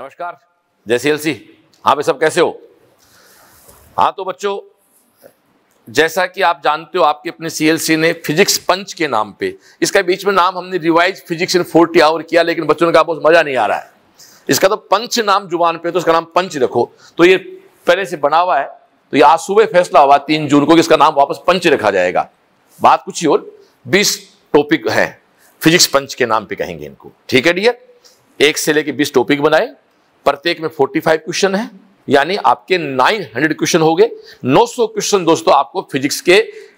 नमस्कार जय C L सी हाँ भाई सब कैसे हो हाँ तो बच्चों जैसा कि आप जानते हो आपके अपने सीएलसी ने फिजिक्स पंच के नाम पे इसका बीच में नाम हमने revise physics in forty hour किया लेकिन बच्चों ने कहा बहुत मज़ा नहीं आ रहा है इसका तो पंच नाम जुबान पे तो इसका नाम पंच रखो तो ये पहले से बना हुआ है तो ये आज सुबह फैसला हुआ तीन जून को कि इसका नाम वापस पंच रखा जाएगा बात कुछ ही और बीस टॉपिक है फिजिक्स पंच के नाम पे कहेंगे इनको ठीक है डियर एक से लेके बीस टॉपिक बनाए प्रत्येक में 45 क्वेश्चन है यानी आपके 900 क्वेश्चन हो गए 900 क्वेश्चन दोस्तों आपको फिजिक्स के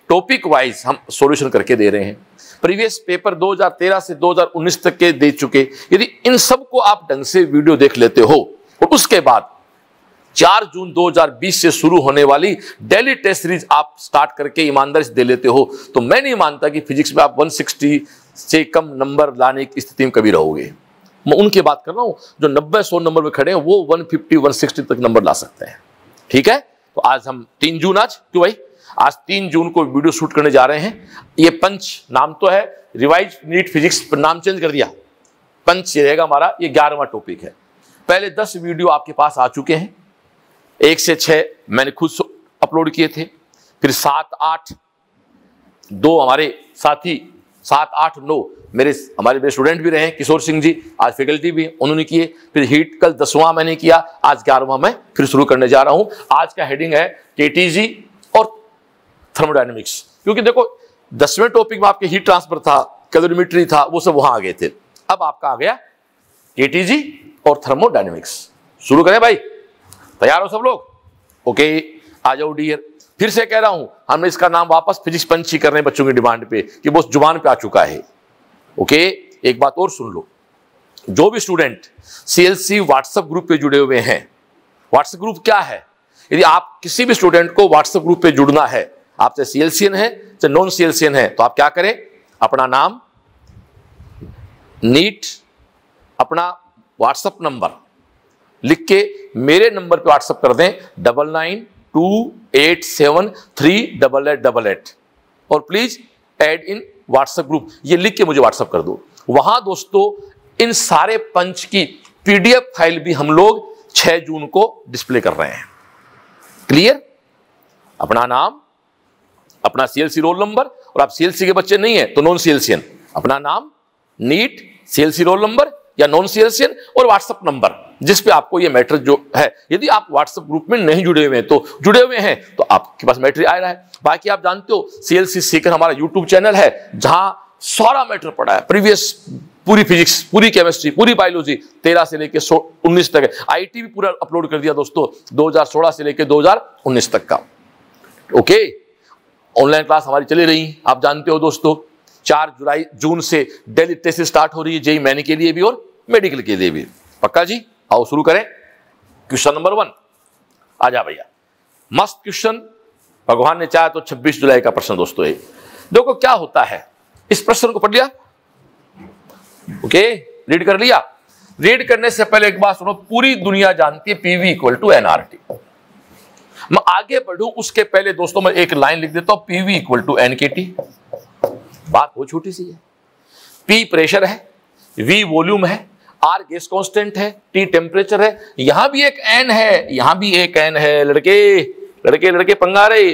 टॉपिक वाइज हम सॉल्यूशन करके दे रहे हैं प्रीवियस पेपर 2013 से 2019 तक के दे चुके यदि इन सब को आप ढंग से वीडियो देख लेते हो और उसके बाद 4 जून 2020 से शुरू होने वाली डेली टेस्ट सीरीज आप स्टार्ट करके ईमानदारी से दे लेते हो तो मैं नहीं मानता कि फिजिक्स में आप 160 से कम नंबर लाने की स्थिति में कभी रहोगे मैं उनकी बात कर रहा हूं जो नब्बे सौ नंबर में खड़े हैं वो वन फिफ्टी वन सिक्सटी तक नंबर ला सकते हैं ठीक है तो आज हम तीन जून आज क्यों भाई आज तीन जून को वीडियो शूट करने जा रहे हैं ये पंच नाम तो है रिवाइज नीट फिजिक्स पर नाम चेंज कर दिया पंच ये रहेगा हमारा ये ग्यारहवा टॉपिक है पहले दस वीडियो आपके पास आ चुके हैं एक से छः मैंने खुद अपलोड किए थे फिर सात आठ दो हमारे साथी सात आठ नौ मेरे हमारे मेरे स्टूडेंट भी रहे किशोर सिंह जी आज फैकल्टी भी उन्होंने किए फिर हीट कल दसवां मैंने किया आज ग्यारहवां मैं फिर शुरू करने जा रहा हूं आज का हेडिंग है के और थर्मोडाइनमिक्स क्योंकि देखो दसवें टॉपिक में आपके हीट ट्रांसफर था कैलोरीमीटरी था वो सब वहां आ गए थे अब आपका आ गया के और थर्मोडाइनमिक्स शुरू करें भाई तैयार हो सब लोग ओके आ जाओ डियर फिर से कह रहा हूं हमने इसका नाम वापस फिजिक्स पंची कर रहे हैं बच्चों की डिमांड पे कि वो जुबान पे आ चुका है ओके एक बात और सुन लो जो भी स्टूडेंट सीएलसी व्हाट्सएप ग्रुप पे जुड़े हुए हैं व्हाट्सएप ग्रुप क्या है यदि आप किसी भी स्टूडेंट को व्हाट्सएप ग्रुप पे जुड़ना है आप चाहे सीएलसीएन है चाहे नॉन सीएलसीएन है तो आप क्या करें अपना नाम नीट अपना व्हाट्सएप नंबर लिख के मेरे नंबर पे व्हाट्सएप कर दें double nine two eight seven three double eight double eight और please add in WhatsApp group ये लिख के मुझे व्हाट्सएप कर दो वहां दोस्तों इन सारे पंच की पीडीएफ फाइल भी हम लोग 6 जून को डिस्प्ले कर रहे हैं क्लियर अपना नाम अपना सीएलसी रोल नंबर और आप सीएलसी के बच्चे नहीं है तो नॉन सीएलसीएन अपना नाम नीट सीएलसी रोल नंबर या नॉन सीरियन और व्हाट्सएप नंबर जिस पे आपको ये मैटर जो है यदि आप व्हाट्सएप ग्रुप में नहीं जुड़े हुए हैं तो जुड़े हुए हैं तो आपके पास मैटर आ रहा है बाकी आप जानते हो सीएलसी सीकर हमारा यूट्यूब चैनल है जहां सारा मैटर पड़ा है प्रीवियस पूरी फिजिक्स पूरी केमिस्ट्री पूरी बायोलॉजी तेरह से लेकर उन्नीस तक आई आईटी भी पूरा अपलोड कर दिया दोस्तों दो से लेकर दो तक का ओके ऑनलाइन क्लास हमारी चली रही आप जानते हो दोस्तों चार जुलाई जून से डेली टेस्ट स्टार्ट हो रही है जेई मैंने के लिए भी और मेडिकल के लिए भी पक्का जी आओ शुरू करें क्वेश्चन नंबर वन आ जा भैया मस्त क्वेश्चन भगवान ने चाहे तो 26 जुलाई का प्रश्न दोस्तों ये देखो क्या होता है इस प्रश्न को पढ़ लिया ओके रीड कर लिया रीड करने से पहले एक बात सुनो पूरी दुनिया जानती है पीवी इक्वल टू एनआरटी मैं आगे बढ़ू उसके पहले दोस्तों मैं एक लाइन लिख देता हूं पीवी इक्वल टू एनकेटी बात बहुत छोटी सी है पी प्रेशर है वी वॉल्यूम है आर गैस कांस्टेंट है टी टेम्परेचर है यहां भी एक एन है यहां भी एक एन है लड़के लड़के लड़के पंगा रहे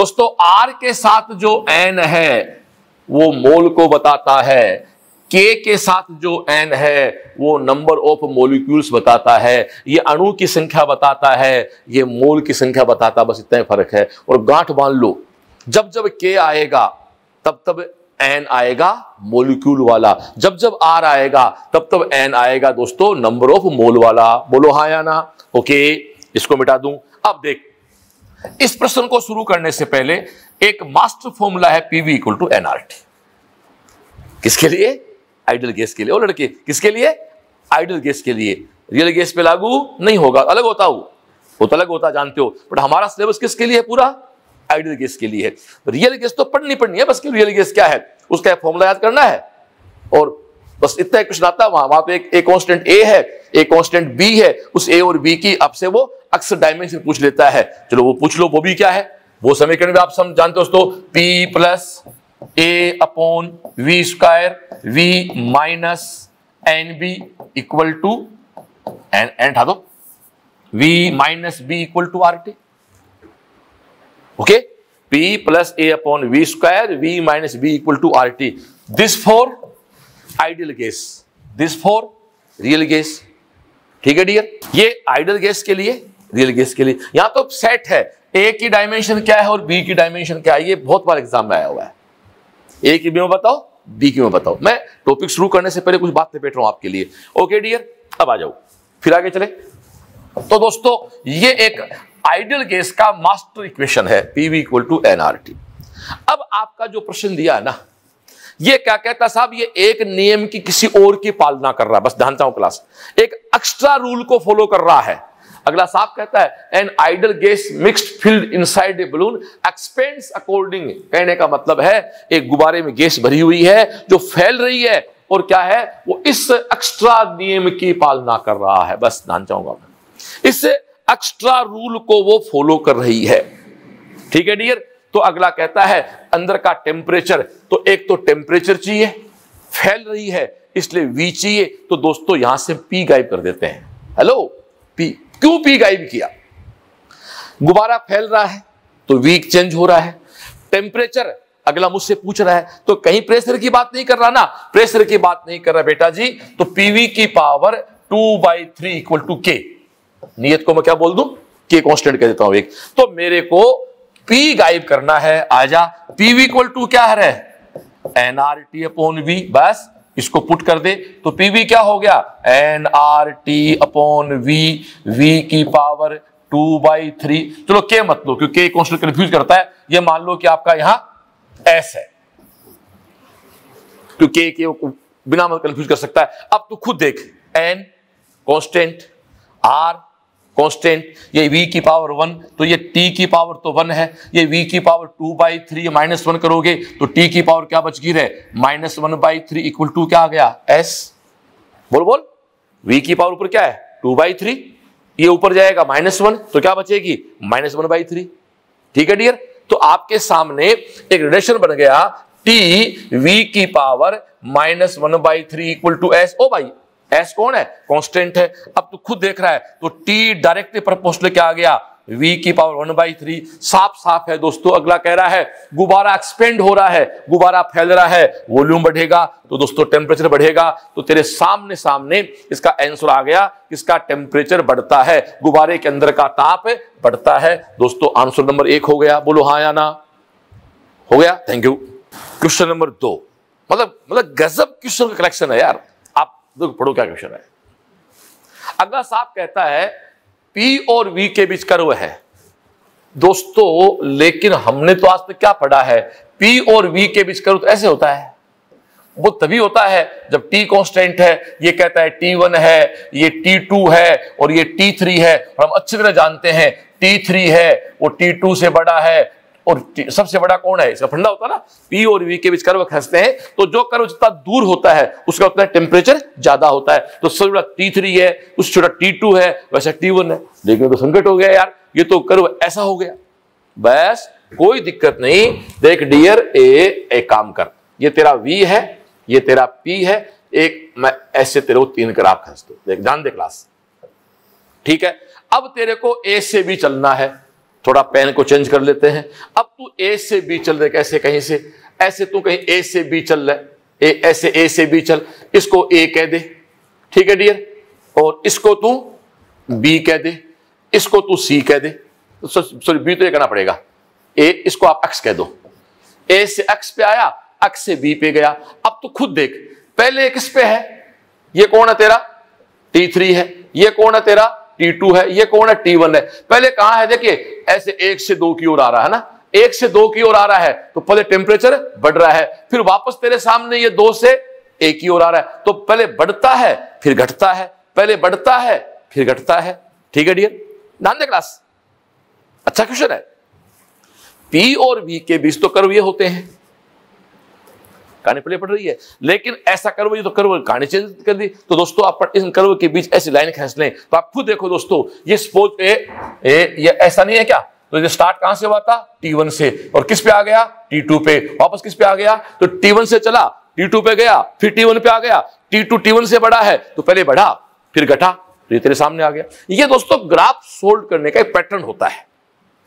दोस्तों आर के साथ जो एन है वो मोल को बताता है के के साथ जो एन है वो नंबर ऑफ मोलिक्यूल्स बताता है ये अणु की संख्या बताता है ये मोल की संख्या बताता है बस इतना ही फर्क है और गांठ बांध लो जब जब के आएगा तब तब एन आएगा मोलिक्यूल वाला जब जब आर आएगा तब तब एन आएगा दोस्तों नंबर ऑफ मोल वाला बोलो हा या ना ओके इसको मिटा दूं अब देख इस प्रश्न को शुरू करने से पहले एक मास्टर फॉर्मूला है पीवी इक्वल टू एनआरटी किसके लिए आइडल गैस के लिए ओ लड़के किसके लिए आइडल गैस के लिए रियल गैस पे लागू नहीं होगा अलग होता हो वो तो अलग होता जानते हो बट हमारा सिलेबस किसके लिए पूरा आइडियल गैस के लिए है रियल गैस तो पढ़नी पढ़नी है बस कि रियल गैस क्या है उसका फॉर्मूला याद करना है और बस इतना क्वेश्चन आता वहां वहां पर एक कॉन्स्टेंट ए है एक कॉन्स्टेंट बी है उस ए और बी की आपसे वो अक्सर डायमेंशन पूछ लेता है चलो वो पूछ लो वो भी क्या है वो समीकरण भी आप सम जानते हो P plus A upon V square V minus N B equal to N N उठा दो V minus B equal to R T okay P plus A upon V square V minus minus equal to R T this for ideal gas this for real gas ठीक है dear ये ideal gas के लिए real gas के लिए यहां तो set है ए की डायमेंशन क्या है और बी की डायमेंशन क्या है ये बहुत बार एग्जाम में आया हुआ है ए की बी में बताओ बी की में बताओ मैं टॉपिक शुरू करने से पहले कुछ बात निपेट रहा हूं आपके लिए ओके डियर अब आ जाओ फिर आगे चले तो दोस्तों ये एक आइडियल गैस का मास्टर इक्वेशन है पीवी इक्वल टू एनआरटी अब आपका जो प्रश्न दिया ना ये क्या कहता साहब ये एक नियम की किसी और की पालना कर रहा है बस ध्यान चाहूं क्लास एक एक्स्ट्रा रूल को फॉलो कर रहा है अगला साहब कहता है an ideal gas mixed field inside a balloon expands according कहने का मतलब है एक गुब्बारे में गैस भरी हुई है जो फैल रही है और क्या है वो इस एक्स्ट्रा नियम की पालना कर रहा है बस ध्यान चाहूंगा मैं इससे एक्स्ट्रा रूल को वो फॉलो कर रही है ठीक है डियर तो अगला कहता है अंदर का टेम्परेचर तो एक तो टेम्परेचर चाहिए फैल रही है इसलिए वी चाहिए तो दोस्तों यहां से पी गाइब कर देते हैं हेलो पी क्यों पी गाइब किया गुब्बारा फैल रहा है तो वीक चेंज हो रहा है टेम्परेचर अगला मुझसे पूछ रहा है तो कहीं प्रेशर की बात नहीं कर रहा ना प्रेशर की बात नहीं कर रहा बेटा जी तो पीवी की power two by three equal to के नियत को मैं क्या बोल दू के कॉन्स्टेंट कह देता हूं एक तो मेरे को पी गाइब करना है आजा पी इक्वल टू क्या है N R T upon V बस इसको पुट कर दे तो पीवी क्या हो गया N R T upon V V की पावर टू बाई थ्री चलो के मत लो क्योंकि कॉन्स्टेंट कंफ्यूज करता है ये मान लो कि आपका यहां एस है तो के के बिना मत कंफ्यूज कर सकता है अब तू खुद देख एन कॉन्स्टेंट आर कॉन्स्टेंट ये v की पावर वन तो ये t की पावर तो वन है ये v की power two by three minus one करोगे तो t की पावर क्या बच गई है minus one by three equal to क्या आ गया s बोल बोल v की पावर ऊपर क्या है टू बाई थ्री ये ऊपर जाएगा माइनस वन तो क्या बचेगी माइनस वन बाई थ्री ठीक है डियर तो आपके सामने एक रिलेशन बन गया t v की power minus one by three equal to S O भाई एस कौन है कॉन्स्टेंट है अब तो खुद देख रहा है तो टी डायरेक्टली प्रपोर्शनल क्या आ गया v की पावर वन बाई थ्री साफ साफ है दोस्तों अगला कह रहा है गुब्बारा एक्सपेंड हो रहा है गुब्बारा फैल रहा है वॉल्यूम बढ़ेगा तो दोस्तों टेम्परेचर बढ़ेगा तो तेरे सामने सामने इसका आंसर आ गया इसका टेम्परेचर बढ़ता है गुब्बारे के अंदर का ताप बढ़ता है दोस्तों आंसर नंबर एक हो गया बोलो हाँ या ना हो गया थैंक यू क्वेश्चन नंबर दो मतलब मतलब गजब क्वेश्चन का कलेक्शन है यार देखो पढ़ो क्या क्वेश्चन है अगला साफ कहता है पी और वी के बीच कर्व है दोस्तों लेकिन हमने तो आज तक क्या पढ़ा है पी और वी के बीच कर्व तो ऐसे होता है वो तभी होता है जब टी कॉन्स्टेंट है ये कहता है टी वन है ये टी टू है और ये टी थ्री है और हम अच्छी तरह जानते हैं टी थ्री है वो टी टू से बड़ा है और सबसे बड़ा कौन है इसका फंडा होता है ना पी और वी के बीच कर्व खसते हैं तो जो कर्व जितना दूर होता है उसका उतना टेम्परेचर ज्यादा होता है तो सबसे बड़ा टी थ्री है उससे छोटा टी टू है वैसा टी वन है लेकिन तो संकट हो गया यार ये तो कर्व ऐसा हो गया बस कोई दिक्कत नहीं देख डियर ए एक काम कर ये तेरा वी है ये तेरा पी है एक मैं ऐसे तेरे को तीन कर आप खींच दो देख जान दे क्लास ठीक है अब तेरे को ए से भी चलना है थोड़ा पेन को चेंज कर लेते हैं अब तू ए से बी चल रहे कैसे कहीं से ऐसे तू कहीं ए से बी चल रहा है ए ऐसे ए से बी चल इसको ए कह दे ठीक है डियर और इसको तू बी कह दे इसको तू सी कह दे सॉरी बी तो ये कहना पड़ेगा ए इसको आप एक्स कह दो ए से एक्स पे आया एक्स से बी पे गया अब तू खुद देख पहले किस पे है ये कौन है तेरा टी थ्री है ये कौन है तेरा टी टू है ये कौन है टी वन है पहले कहा है देखिए ऐसे एक से दो की ओर आ रहा है ना एक से दो की ओर आ रहा है तो पहले टेम्परेचर बढ़ रहा है फिर वापस तेरे सामने ये दो से एक की ओर आ रहा है तो पहले बढ़ता है फिर घटता है पहले बढ़ता है फिर घटता है ठीक है डियर ध्यान दे क्लास अच्छा क्वेश्चन है पी और वी के बीच तो कर्व ये होते हैं कहानी प्ले पड़ रही है लेकिन ऐसा कर्व ये तो कर्व कहानी चेंज कर दी तो दोस्तों आप इस कर्व के बीच ऐसी लाइन खींच लें तो आप खुद देखो दोस्तों ये स्पोज ए, ए ये ऐसा नहीं है क्या तो ये स्टार्ट कहां से हुआ था टी से और किस पे आ गया टी पे वापस किस पे आ गया तो टी से चला टी पे गया फिर टी पे आ गया टी टू से बढ़ा है तो पहले बढ़ा फिर घटा तो ये तेरे सामने आ गया ये दोस्तों ग्राफ सोल्व करने का एक पैटर्न होता है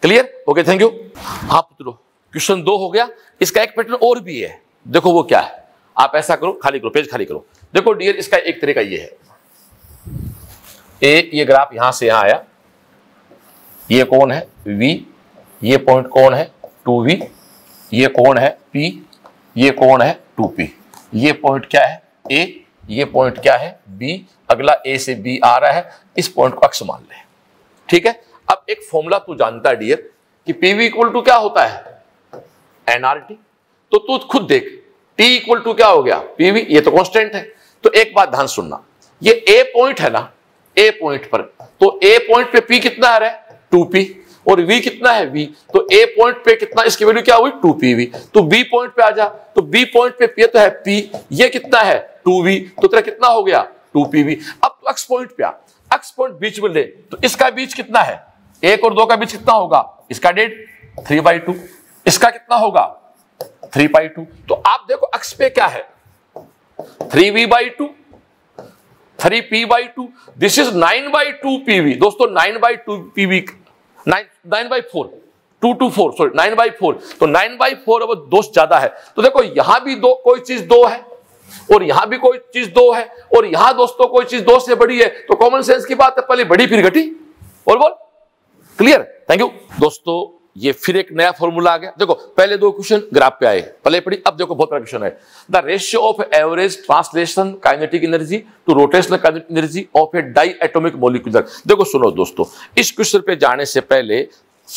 क्लियर ओके थैंक यू हाँ पुत्रो क्वेश्चन दो हो गया इसका एक पैटर्न और भी है देखो वो क्या है आप ऐसा करो खाली करो पेज खाली करो देखो डियर इसका एक तरीका ये है ए ये ग्राफ यहां से यहां आया ये कौन है वी ये पॉइंट कौन है टू वी ये कौन है पी ये कौन है टू पी ये पॉइंट क्या है ए ये पॉइंट क्या है बी अगला ए से बी आ रहा है इस पॉइंट को अक्ष मान ले ठीक है अब एक फॉर्मूला तू जानता है डियर कि पीवी इक्वल टू क्या होता है एनआरटी तो तू खुद देख टी इक्वल टू क्या हो गया पीवी ये तो कॉन्स्टेंट है तो एक बात ध्यान सुनना ये ए पॉइंट है ना ए पॉइंट पर तो ए पॉइंट पे पी कितना आ रहा है टू पी और v कितना है v तो a पॉइंट पे कितना इसकी वैल्यू क्या हुई 2pv तो b पॉइंट पे आ जा तो b पॉइंट पे p तो है p ये कितना है 2v तो तेरा कितना हो गया 2pv अब तो x पॉइंट पे आ x पॉइंट बीच में ले तो इसका बीच कितना है एक और दो का बीच कितना होगा इसका डेट थ्री बाई टू इसका कितना होगा थ्री बाई टू तो आप देखो अक्ष पे क्या है three V by two three P by two this is nine by two PV दोस्तों nine by two PV nine nine by four two two four sorry nine by four तो nine by four अब दोष ज्यादा है तो देखो यहां भी दो कोई चीज दो है और यहां भी कोई चीज दो है और यहां दोस्तों कोई चीज दो से बड़ी है तो कॉमन सेंस की बात है पहले बड़ी फिर घटी और बोल क्लियर थैंक यू दोस्तों ये फिर एक नया फॉर्मूला आ गया देखो पहले दो क्वेश्चन ग्राफ पे आए पहले पढ़ी अब देखो बहुत क्वेश्चन है the ratio of average translation kinetic energy to rotational kinetic energy of a diatomic molecular देखो सुनो दोस्तों इस क्वेश्चन पे जाने से पहले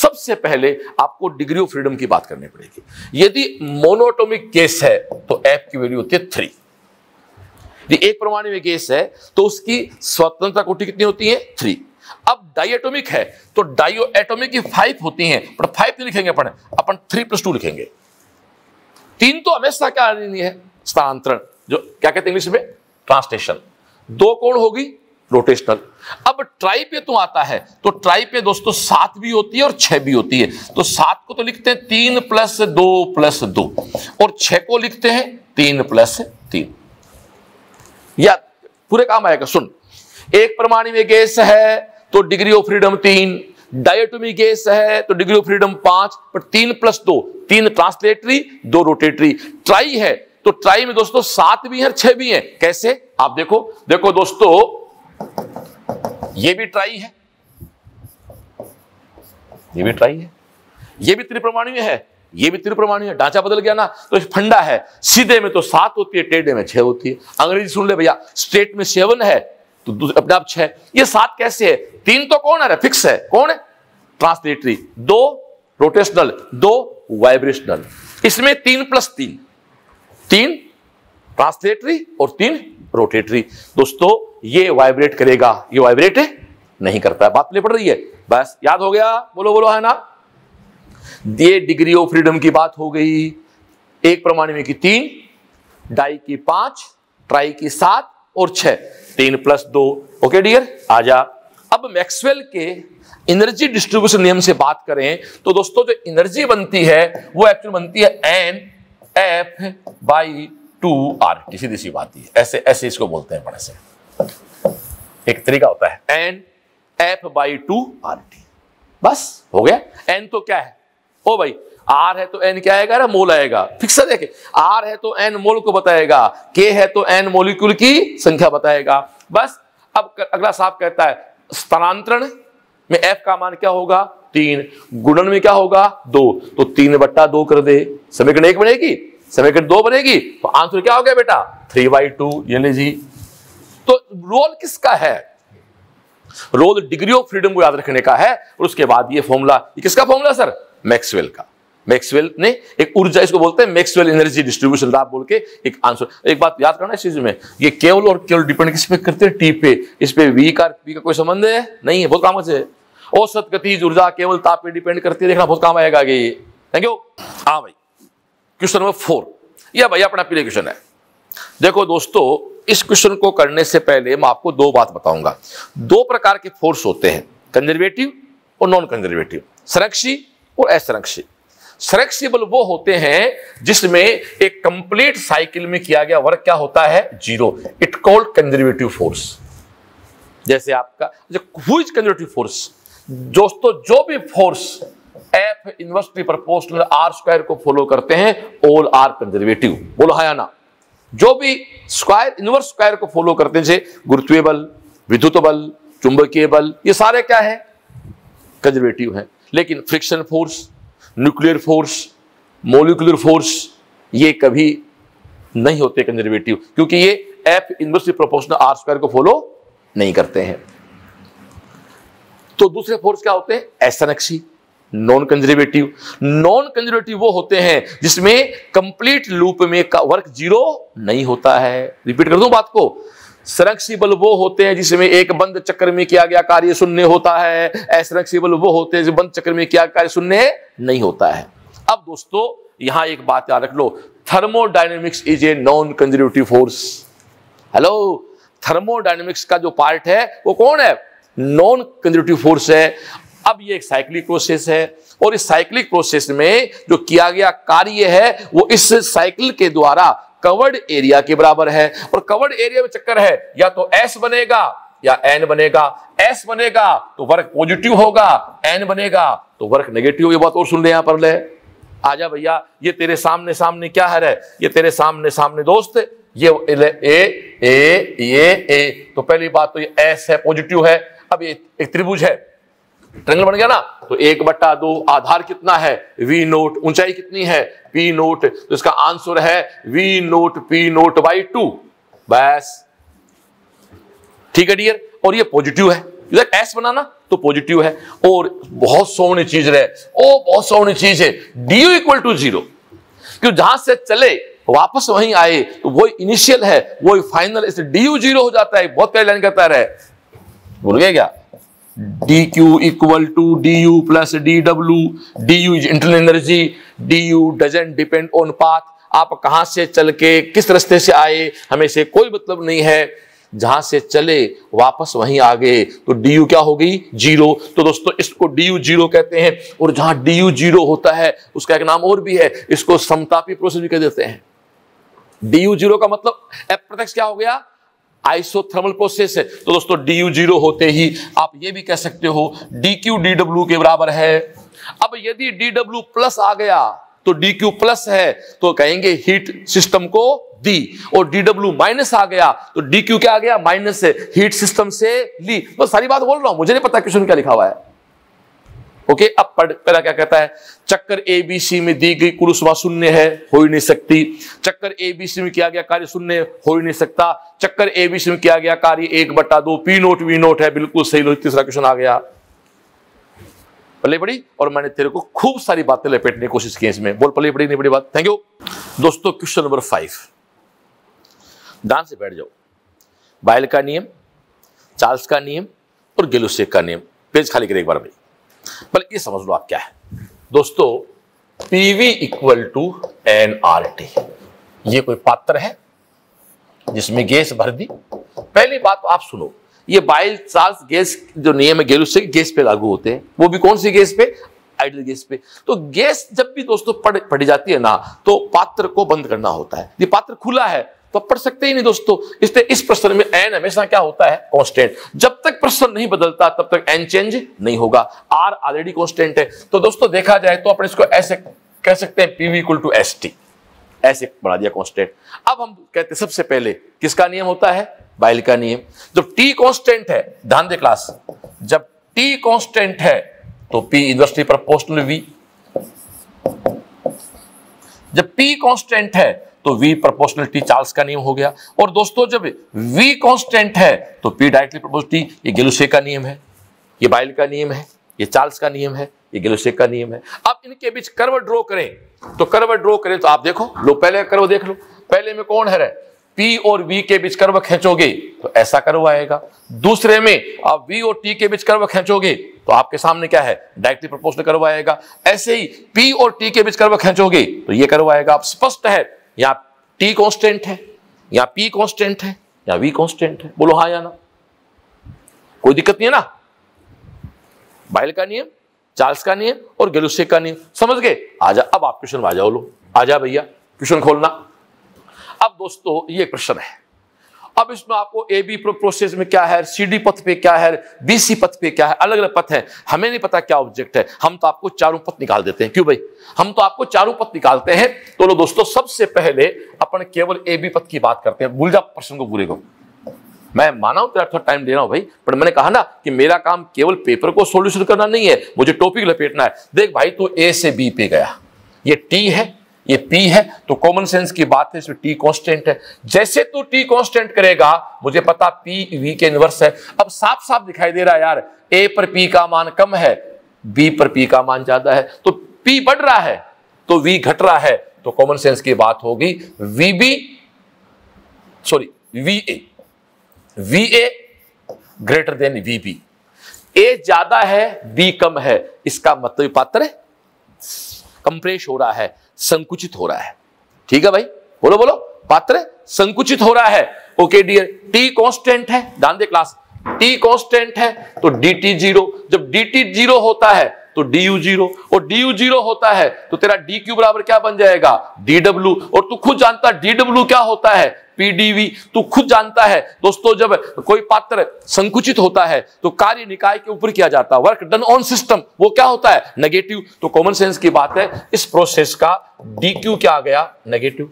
सबसे पहले आपको डिग्री ऑफ फ्रीडम की बात करनी पड़ेगी यदि मोनोटोमिक केस है तो एफ की वैल्यू होती है थ्री एक परमाणु में गैस है तो उसकी स्वतंत्रता कोटि कितनी होती है थ्री अब डाइएटोमिक है तो डाइओएटोमिक की फाइव होती है पर फाइव नहीं लिखेंगे अपन अपन थ्री प्लस टू लिखेंगे तीन तो हमेशा क्या आनी है स्थानांतरण जो क्या कहते हैं इंग्लिश में ट्रांसलेशन दो कोण होगी रोटेशनल अब ट्राई पे तो आता है तो ट्राई पे दोस्तों सात भी होती है और छह भी होती है तो सात को तो लिखते हैं तीन प्लस दो प्लस दो और छह को लिखते हैं तीन प्लस तीन या पूरे काम आएगा सुन एक परमाणु में गैस है तो डिग्री ऑफ फ्रीडम तीन डायटोमी गैस है तो डिग्री ऑफ फ्रीडम पांच पर तीन प्लस दो तीन ट्रांसलेटरी दो रोटेटरी ट्राई है तो ट्राई में दोस्तों सात भी है छह भी है कैसे आप देखो देखो दोस्तों ये भी ट्राई है ये भी ट्राई है ये भी त्रिप्रमाणीय है ये भी त्रिप्रमाणीय है ढांचा बदल गया ना तो फंडा है सीधे में तो सात होती है टेढ़े में छह होती है अंग्रेजी सुन ले भैया स्ट्रेट में सेवन है तो अपने आप छह ये सात कैसे है तीन तो कौन है फिक्स है कौन है ट्रांसलेटरी दो रोटेशनल दो वाइब्रेशनल इसमें तीन प्लस तीन तीन ट्रांसलेटरी और तीन रोटेटरी दोस्तों ये वाइब्रेट करेगा ये वाइब्रेट नहीं करता है बात नहीं पड़ रही है बस याद हो गया बोलो बोलो है ना ये डिग्री ऑफ फ्रीडम की बात हो गई एक प्रमाणी में की तीन डाई की पांच ट्राई की सात और छह तीन प्लस दो ओके डियर आजा अब मैक्सवेल के एनर्जी डिस्ट्रीब्यूशन नियम से बात करें तो दोस्तों जो एनर्जी बनती है वो एक्चुअली बनती है N F by two R T सीधी सी बात ही ऐसे ऐसे इसको बोलते हैं बड़े से एक तरीका होता है N F by two R T बस हो गया एन तो क्या है ओ भाई आर है तो एन क्या आएगा ना मोल आएगा फिक्सर देखे आर है तो एन मोल को बताएगा के है तो एन मोलिक्यूल की संख्या बताएगा बस अब अगला साफ कहता है स्थानांतरण में एफ का मान क्या होगा तीन गुणन में क्या होगा दो तो तीन बट्टा दो कर दे समीकरण एक बनेगी समीकरण दो बनेगी तो आंसर क्या हो गया बेटा थ्री बाई टू ये लीजिए तो रोल किसका है रोल डिग्री ऑफ फ्रीडम को याद रखने का है और उसके बाद ये फॉर्मूला किसका फॉर्मूला सर मैक्सवेल का मैक्सवेल ने एक ऊर्जा इसको बोलते हैं मैक्सवेल एनर्जी डिस्ट्रीब्यूशन आप बोल के एक आंसर एक बात याद करना इस चीज में ये केवल और केवल डिपेंड किस पे करते हैं टी पे इस पे वी का पी का कोई संबंध है नहीं है बहुत काम से औसत गति ऊर्जा केवल ताप पे डिपेंड करती है देखना बहुत काम आएगा ये थैंक यू हाँ भाई क्वेश्चन नंबर फोर यह भाई अपना पीले क्वेश्चन है देखो दोस्तों इस क्वेश्चन को करने से पहले मैं आपको दो बात बताऊंगा दो प्रकार के फोर्स होते हैं कंजर्वेटिव और नॉन कंजर्वेटिव संरक्षी और असंरक्षी सरेक्सीबल वो होते हैं जिसमें एक कंप्लीट साइकिल में किया गया वर्क क्या होता है zero it called conservative force जैसे आपका हु कंजर्वेटिव फोर्स दोस्तों जो भी force F inversely proportional R square को फॉलो करते हैं ऑल आर कंजर्वेटिव बोलो हाया ना जो भी स्क्वायर इनवर्स स्क्वायर को फॉलो करते हैं जैसे गुरुत्वीय बल विद्युत बल चुंबकीय बल ये सारे क्या है कंजर्वेटिव है लेकिन friction force nuclear force molecular force ये कभी नहीं होते कंजर्वेटिव क्योंकि ये F inversely proportional R square को फॉलो नहीं करते हैं तो दूसरे फोर्स क्या होते हैं नक्शी नॉन कंजर्वेटिव नॉन कंजर्वेटिव वो होते हैं जिसमें कंप्लीट लूप में का वर्क जीरो नहीं होता है रिपीट कर दूं बात को संरक्षी बल वो होते हैं जिसमें एक बंद चक्र में किया गया कार्य शून्य होता है असंरक्षी बल वो होते हैं जो बंद चक्र में किया कार्य शून्य नहीं होता है अब दोस्तों यहां एक बात याद रख लो thermodynamics is a non conservative force hello thermodynamics का जो पार्ट है वो कौन है नॉन कंजर्वेटिव फोर्स है अब ये एक साइक्लिक प्रोसेस है और इस साइक्लिक प्रोसेस में जो किया गया कार्य है वो इस साइकिल के द्वारा कवर्ड एरिया के बराबर है और कवर्ड एरिया में चक्कर है या तो एस बनेगा या एन बनेगा एस बनेगा तो वर्क पॉजिटिव होगा एन बनेगा तो वर्क नेगेटिव ये बात और सुन ले यहां पर ले आजा भैया ये तेरे सामने सामने क्या है रे ये तेरे सामने सामने दोस्त ये ए ए ए ए तो पहली बात तो ये एस है पॉजिटिव है अब ये एक त्रिभुज है ट्रेंगल बन गया ना तो एक बट्टा दो आधार कितना है वी नोट ऊंचाई कितनी है पी नोट तो इसका आंसर है V naught P naught by two बस ठीक है डियर और ये पॉजिटिव है इधर एस बनाना तो पॉजिटिव है और बहुत सोनी चीज रहे ओ बहुत सोनी चीज है डी इक्वल टू जीरो क्यों जहां से चले वापस वहीं आए तो वो इनिशियल है वो फाइनल इसे डी जीरो हो जाता है बहुत पहले लाइन करता रहे भूल गया क्या D Q equal to D U plus D W D U is internal energy D U doesn't depend on path आप कहां से चल के किस रास्ते से आए हमें से कोई मतलब नहीं है जहां से चले वापस वहीं आ गए तो डी यू क्या हो गई जीरो तो दोस्तों इसको डी यू जीरो कहते हैं और जहां डी यू जीरो होता है उसका एक नाम और भी है इसको समतापी प्रोसेस भी कह देते हैं डी यू जीरो का मतलब अप्रत्यक्ष क्या हो गया आइसोथर्मल प्रोसेस है तो दोस्तों डी यू जीरो होते ही आप ये भी कह सकते हो डी क्यू डी डब्ल्यू के बराबर है अब यदि डी डब्ल्यू प्लस आ गया तो डी क्यू प्लस है तो कहेंगे हीट सिस्टम को दी और डी डब्ल्यू माइनस आ गया तो डी क्यू क्या आ गया माइनस है हीट सिस्टम से ली बस सारी बात बोल रहा हूं मुझे नहीं पता क्वेश्चन क्या लिखा हुआ है ओके अब पहला क्या कहता है चक्कर एबीसी में दी गई सुबह शून्य है हो ही नहीं सकती चक्कर एबीसी में किया गया कार्य शून्य हो ही नहीं सकता चक्कर एबीसी में किया गया कार्य एक बटा दो पी नोट वी नोट है बिल्कुल सही तीसरा क्वेश्चन आ गया पले पड़ी और मैंने तेरे को खूब सारी बातें लपेटने की कोशिश की इसमें बोल पले पड़ी नहीं बड़ी बात थैंक यू दोस्तों क्वेश्चन नंबर फाइव ध्यान से बैठ जाओ बाइल का नियम चार्ल्स का नियम और गेलुसेक का नियम पेज खाली करे एक बार भाई ये समझ लो आप क्या है दोस्तों PV equal to N R T ये कोई पात्र है जिसमें गैस भर दी पहली बात तो आप सुनो ये बाइल चार्ल्स गैस जो नियम है गैलू से गैस पे लागू होते हैं वो भी कौन सी गैस पे आइडल गैस पे तो गैस जब भी दोस्तों पड़ जाती है ना तो पात्र को बंद करना होता है ये पात्र खुला है तो पढ़ सकते ही नहीं दोस्तों इसलिए इस प्रश्न में एन हमेशा क्या होता है कॉन्स्टेंट जब तक प्रश्न नहीं बदलता तब तक एन चेंज नहीं होगा आर ऑलरेडी कॉन्स्टेंट है तो दोस्तों देखा जाए तो अपने इसको ऐसे कह सकते हैं PV equal to S T ऐसे बना दिया कॉन्स्टेंट अब हम कहते हैं सबसे पहले किसका नियम होता है बाइल का नियम जब टी कॉन्स्टेंट है ध्यान दे क्लास जब टी कॉन्स्टेंट है तो पी यूनिवर्सिटी पर पोस्टल वी जब पी कॉन्स्टेंट है तो v प्रोपोर्शनल टी चार्ल्स का नियम हो गया और दोस्तों जब v कांस्टेंट है तो p डायरेक्टली प्रोपोर्शनल टी ये गेलुसे का नियम है ये बाइल का नियम है ये चार्ल्स का नियम है ये गेलुसे का नियम है अब इनके बीच कर्व ड्रॉ करें तो कर्व ड्रॉ करें तो आप देखो लो पहले कर्व देख लो पहले में कौन है P और V के बीच कर्व खींचोगे तो ऐसा कर्व आएगा दूसरे में आप V और T के बीच कर्व खींचोगे तो आपके सामने क्या है डायरेक्टली प्रोपोर्शनल कर्व आएगा ऐसे ही P और T के बीच कर्व खींचोगे तो ये कर्व आएगा आप स्पष्ट है यहाँ टी कॉन्स्टेंट है या पी कॉन्स्टेंट है या वी कॉन्स्टेंट है बोलो हाँ या ना कोई दिक्कत नहीं है ना बाइल का नियम चार्ल्स का नियम और गेलुसे का नियम समझ गए आजा अब आप क्वेश्चन में आ जाओ लो आ जा भैया क्वेश्चन खोलना अब दोस्तों ये प्रश्न है अब इसमें आपको ए बी प्रोसेस में क्या है सी डी पथ पे क्या है बी सी पथ पे क्या है अलग अलग पथ है हमें नहीं पता क्या ऑब्जेक्ट है हम तो आपको चारों पथ निकाल देते हैं क्यों भाई हम तो आपको चारों पथ निकालते हैं तो लो दोस्तों सबसे पहले अपन केवल ए बी पथ की बात करते हैं भूल जा प्रश्न को बुरे को मैं माना हूं तेरा थोड़ा टाइम दे रहा हूं भाई पर मैंने कहा ना कि मेरा काम केवल पेपर को सोल्यूशन करना नहीं है मुझे टॉपिक लपेटना है देख भाई तू ए से बी पे गया ये टी है ये P है तो कॉमन सेंस की बात है इसमें T कांस्टेंट है जैसे तू T कांस्टेंट करेगा मुझे पता P V के इनवर्स है अब साफ साफ दिखाई दे रहा है यार A पर P का मान कम है B पर P का मान ज्यादा है तो P बढ़ रहा है तो V घट रहा है तो कॉमन सेंस की बात होगी VB sorry VA VA greater than V B A ज्यादा है बी कम है इसका मतलब पात्र कंप्रेश हो रहा है संकुचित हो रहा है ठीक है भाई बोलो बोलो पात्र संकुचित हो रहा है ओके डियर टी कांस्टेंट है ध्यान दे क्लास टी कांस्टेंट है तो डी टी जीरो जब डी टी जीरो होता है तो डी यू जीरो और डी यू जीरो होता है तो तेरा डी क्यू बराबर क्या बन जाएगा डी डब्ल्यू और तू खुद जानता डी डब्ल्यू क्या होता है पीडीवी तो खुद जानता है दोस्तों जब कोई पात्र संकुचित होता है तो कार्य निकाय के ऊपर किया जाता है वर्क डन ऑन सिस्टम वो क्या होता है नेगेटिव तो कॉमन सेंस की बात है इस प्रोसेस का डी क्यू क्या आ गया नेगेटिव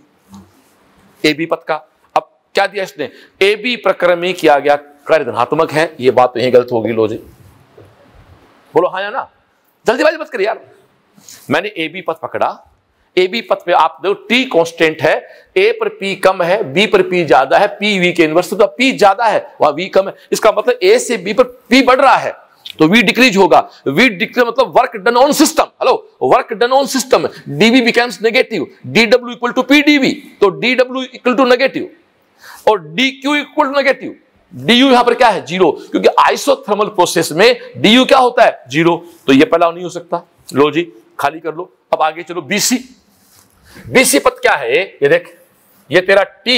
ए बी पद का अब क्या दिया इसने ए बी प्रक्रम में किया गया कार्य धनात्मक है यह बात तो यही गलत होगी लो जी बोलो हाँ या ना जल्दीबाजी मत करिए यार मैंने ए बी पथ पकड़ा ए बी पथ पे आप देखो टी कॉन्स्टेंट है ए पर पी कम है बी पर पी ज्यादा है पी वी के इनवर्स तो पी ज्यादा है वहां वी कम है इसका मतलब ए से बी पर पी बढ़ रहा है तो वी डिक्रीज होगा वी डिक्रीज मतलब work done on system hello work done on system DV becomes negative DW equal to P DV तो डीडब्ल्यू इक्वल टू नेगेटिव और D Q equal to negative D U यहां पर क्या है zero क्योंकि isothermal process में D U क्या होता है जीरो तो ये पहला नहीं हो सकता लो जी खाली कर लो अब आगे चलो बीसी बीसी पद क्या है ये देख ये तेरा टी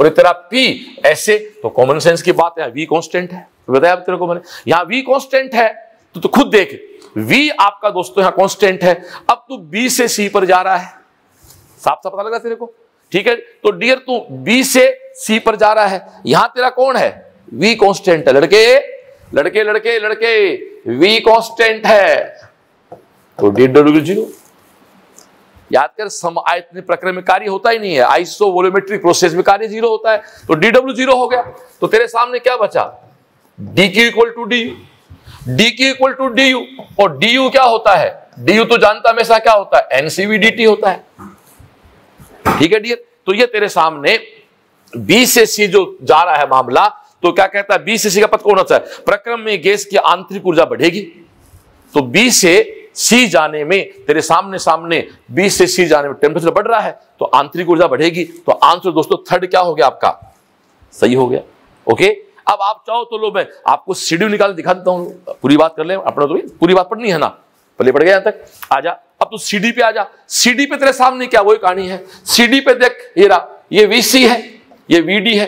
और ये तेरा पी ऐसे तो कॉमन सेंस की बात है वी कॉन्स्टेंट है तो बताया तेरे को मैंने यहां वी कॉन्स्टेंट है तो तू खुद देख वी आपका दोस्तों यहां कॉन्स्टेंट है अब तू बी से सी पर जा रहा है साफ साफ पता लगा तेरे को ठीक है तो डियर तू बी से सी पर जा रहा है यहां तेरा कौन है वी कॉन्स्टेंट है लड़के लड़के लड़के लड़के वी कॉन्स्टेंट है तो डी डब्ल्यू जीरो याद कर सम आयतन प्रक्रम में कार्य होता ही नहीं है आइसो वोलोमेट्रिक प्रोसेस में कार्य जीरो होता है तो डी डब्ल्यू जीरो हो गया तो तेरे सामने क्या बचा D Q equal to D U D Q equal to D U और डी यू क्या होता है डी यू तो जानता हमेशा क्या होता है एनसीवी डी टी होता है ठीक है डियर तो ये तेरे सामने बी से सी जो जा रहा है मामला तो क्या कहता है बी से सी का पद कौन होता है प्रक्रम में गैस की आंतरिक ऊर्जा बढ़ेगी तो बी से सी जाने में तेरे सामने सामने बी से सी जाने में टेम्परेचर बढ़ रहा है तो आंतरिक ऊर्जा बढ़ेगी तो आंसर दोस्तों थर्ड क्या हो गया आपका सही हो गया ओके अब आप चाहो तो लो मैं आपको शेड्यूल निकाल दिखा देता हूं पूरी बात कर ले अपना तो पूरी बात पढ़नी है ना पहले पढ़ गया तक आ जा अब तू तो सीडी पे आ जा सीडी पे तेरे सामने क्या वही कहानी है सीडी पे देख ये रहा ये वीसी है ये वीडी है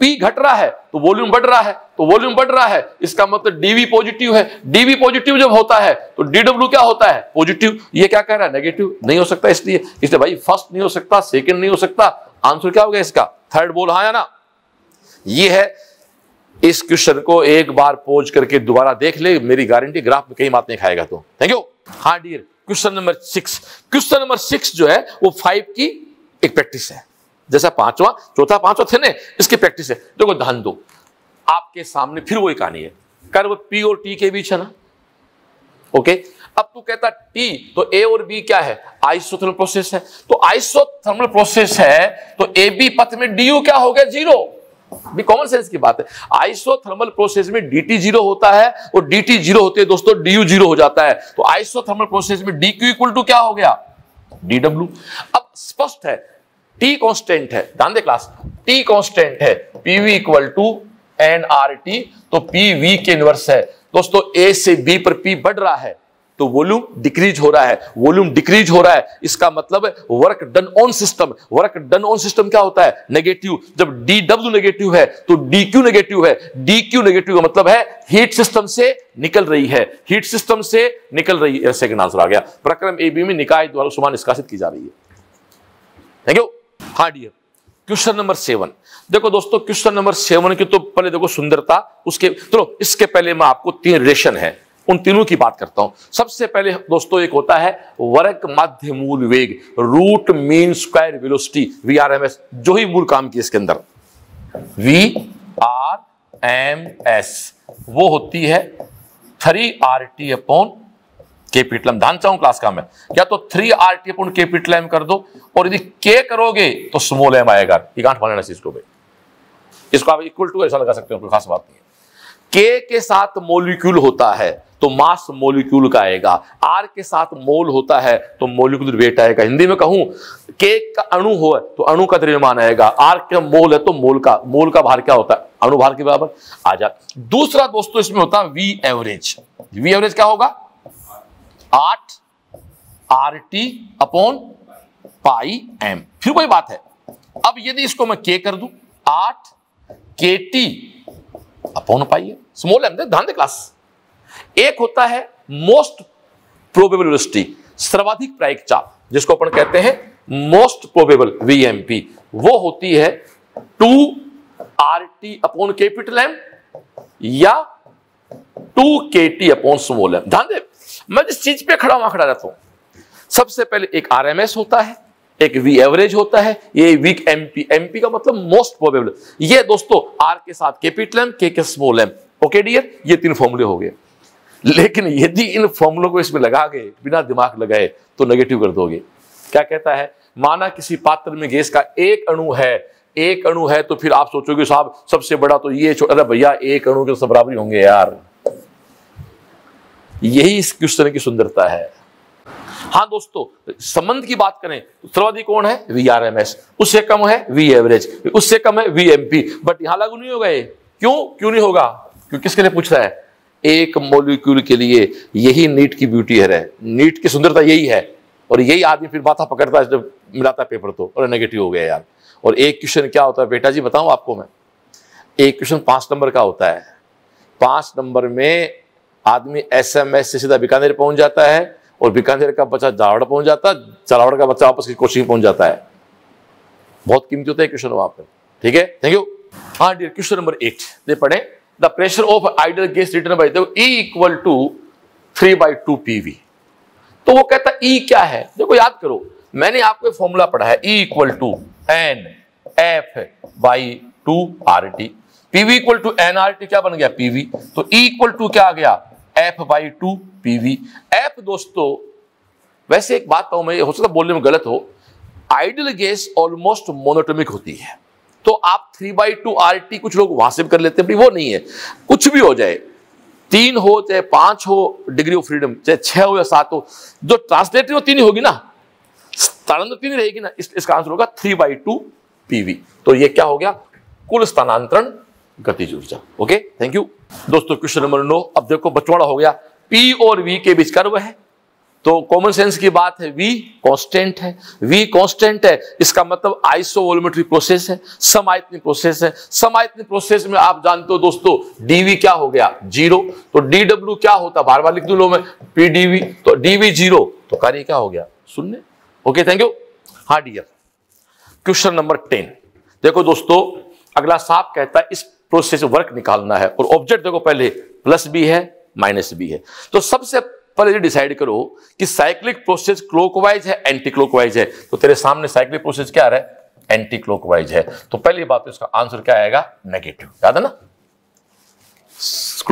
पी घट रहा है तो वॉल्यूम बढ़ रहा है तो वॉल्यूम बढ़ रहा है इसका मतलब डीवी पॉजिटिव है डीवी पॉजिटिव जब होता है तो डीडब्ल्यू क्या होता है पॉजिटिव ये क्या कह रहा है नेगेटिव नहीं हो सकता इसलिए इसलिए भाई फर्स्ट नहीं हो सकता सेकंड नहीं हो सकता आंसर क्या हो गया इसका थर्ड बोल हाँ या ना ये है इस क्वेश्चन को एक बार पोज करके दोबारा देख ले मेरी गारंटी ग्राफ में कई बात नहीं खाएगा तो थैंक यू हाँ dear question number six question number six जो है वो फाइव की एक प्रैक्टिस है जैसा पांचवा चौथा पांचवा थे ना इसकी प्रैक्टिस है देखो ध्यान दो आपके सामने फिर वही कहानी है कर वो पी और टी के बीच है ना ओके अब तू कहता टी तो ए और बी क्या है आइसोथर्मल प्रोसेस है तो आइसोथर्मल प्रोसेस है तो ए बी पथ में डी यू क्या हो गया जीरो भी कॉमन सेंस की बात है आइसोथर्मल प्रोसेस में डी टी जीरो होता है और डी टी जीरो होते हैं दोस्तों डी यू जीरो हो जाता है तो आइसोथर्मल प्रोसेस में डी क्यू इक्वल टू क्या हो गया डी डब्ल्यू अब स्पष्ट है टी कॉन्स्टेंट है ध्यान दे क्लास टी कॉन्स्टेंट है PV equal to N R T तो पी वी के इनवर्स है दोस्तों ए से बी पर पी बढ़ रहा है तो वॉल्यूम डिक्रीज हो रहा है वॉल्यूम डिक्रीज हो रहा है इसका मतलब work done on system work done on system क्या होता है नेगेटिव जब डी डब्ल्यू नेगेटिव है तो डी क्यू नेगेटिव है डी क्यू नेगेटिव का मतलब है हीट सिस्टम से निकल रही है हीट सिस्टम से निकल रही है सेकंड आंसर आ गया प्रक्रम बी में निकाय द्वारा समान निष्कासित की जा रही है थैंक यू हाँ डियर क्वेश्चन नंबर सेवन देखो दोस्तों क्वेश्चन नंबर सेवन की तो पहले देखो सुंदरता उसके चलो तो इसके पहले मैं आपको तीन रिलेशन है उन तीनों की बात करता हूं सबसे पहले दोस्तों एक होता है वर्क माध्य मूल वेग root mean square velocity V R M S जो ही मूल काम की इसके अंदर वी आर एम एस वो होती है three R T upon capital M ध्यान चाहूं क्लास का मैं या तो three R T upon capital M कर दो और यदि के करोगे तो स्मॉल एम आएगा ये गांठ बनाना चीज को भाई इसको आप इक्वल टू ऐसा लगा सकते हो कोई खास बात नहीं है के के साथ मोलिक्यूल होता है तो मास मोलिक्यूल का आएगा आर के साथ मोल होता है तो मोलिकुलर वेट आएगा हिंदी में कहूं के का अणु हो तो अणु का द्रव्यमान आएगा आर का मोल है तो मोल का मोल का भार क्या होता है अणु भार के बराबर आ जा दूसरा दोस्तों इसमें होता है वी एवरेज वी एवरेज क्या होगा आठ R T upon pi M फिर कोई बात है अब यदि इसको मैं के कर दू आठ K T upon pi M small M ध्यान दे क्लास एक होता है मोस्ट प्रोबेबिलिस्टी सर्वाधिक प्रायिक चाप जिसको अपन कहते हैं मोस्ट प्रोबेबल वीएमपी वो होती है two R T upon capital M या two K T upon small M ध्यान दे मैं जिस चीज पे खड़ा वहां खड़ा रहता हूं सबसे पहले एक आर होता है एक वी एवरेज होता है ये वीक एमपी एमपी का मतलब मोस्ट प्रोबेबल ये दोस्तों आर के साथ कैपिटल एम के के स्मॉल एम ओके डियर ये तीन फॉर्मूले हो गए लेकिन यदि इन फॉर्मूलों को इसमें लगा गए बिना दिमाग लगाए तो नेगेटिव कर दोगे क्या कहता है माना किसी पात्र में गैस का एक अणु है एक अणु है तो फिर आप सोचोगे साहब सबसे बड़ा तो ये अरे भैया एक अणु के तो सब बराबरी होंगे यार यही इस क्वेश्चन तरह की सुंदरता है हाँ दोस्तों संबंध की बात करें तो सर्वाधिक कौन है वी आर एम एस उससे कम है वी एवरेज उससे कम है वी एम पी बट यहां लागू नहीं होगा ये क्यों क्यों नहीं होगा क्यों किसके लिए पूछ रहा है एक मोलिक्यूल के लिए यही नीट की ब्यूटी है नीट की सुंदरता यही है और यही आदमी फिर बाथा पकड़ता है जब मिलाता पेपर तो और नेगेटिव हो गया यार और एक क्वेश्चन क्या होता है बेटा जी बताऊं आपको मैं एक क्वेश्चन पांच नंबर का होता है पांच नंबर में आदमी एसएमएस से सीधा बीकानेर पहुंच जाता है और बीकानेर का बच्चा जावड़ पहुंच जाता है जावड़ का बच्चा वापस कोचिंग पहुंच जाता है बहुत कीमती होता है क्वेश्चन वहां पर ठीक है थैंक यू हाँ डियर क्वेश्चन नंबर एट दे पढ़े the pressure of ideal gas written by देखो E equal to three by two PV तो वो कहता ई e क्या है देखो याद करो मैंने आपको फॉर्मूला पढ़ा है E equal to N F by two R T PV equal to N R T क्या बन गया पीवी तो ई इक्वल टू क्या आ गया F by two P V F दोस्तों वैसे एक बात कहूं मैं हो सकता बोलने में गलत हो आइडियल गैस ऑलमोस्ट मोनोटोमिक होती है तो आप three by two R T कुछ लोग वहां से भी कर लेते हैं वो नहीं है कुछ भी हो जाए तीन हो चाहे पांच हो डिग्री ऑफ फ्रीडम चाहे छह हो या सात हो जो हो तीन ही होगी ना स्थानांतरण तो तीन रहेगी ना इस, इसका आंसर होगा थ्री बाई टू पीवी तो ये क्या हो गया कुल स्थानांतरण गतिज ऊर्जा ओके थैंक यू दोस्तों क्वेश्चन नंबर नो अब देखो बचवाड़ा हो गया पी और वी के बीच कर्व है तो कॉमन सेंस की बात है वी कांस्टेंट है वी कांस्टेंट है इसका मतलब आइसोवोल्यूमेट्री प्रोसेस है समायतनी प्रोसेस है समायतनी प्रोसेस में आप जानते हो दोस्तों डीवी क्या हो गया जीरो तो डीडब्ल्यू क्या होता बार बार लिख दू लो मैं पी डीवी तो डीवी जीरो तो कार्य क्या हो गया सुनने ओके थैंक यू हाँ डियर क्वेश्चन नंबर टेन देखो दोस्तों अगला साफ कहता है इस प्रोसेस वर्क निकालना है और ऑब्जेक्ट देखो पहले प्लस भी है माइनस भी है तो सबसे पहले ये डिसाइड करो कि साइक्लिक प्रोसेस क्लोकवाइज है एंटी क्लोकवाइज है तो तेरे सामने साइक्लिक प्रोसेस क्या आ रहा है एंटी क्लोकवाइज है तो पहली बात तो इसका आंसर क्या आएगा नेगेटिव याद है ना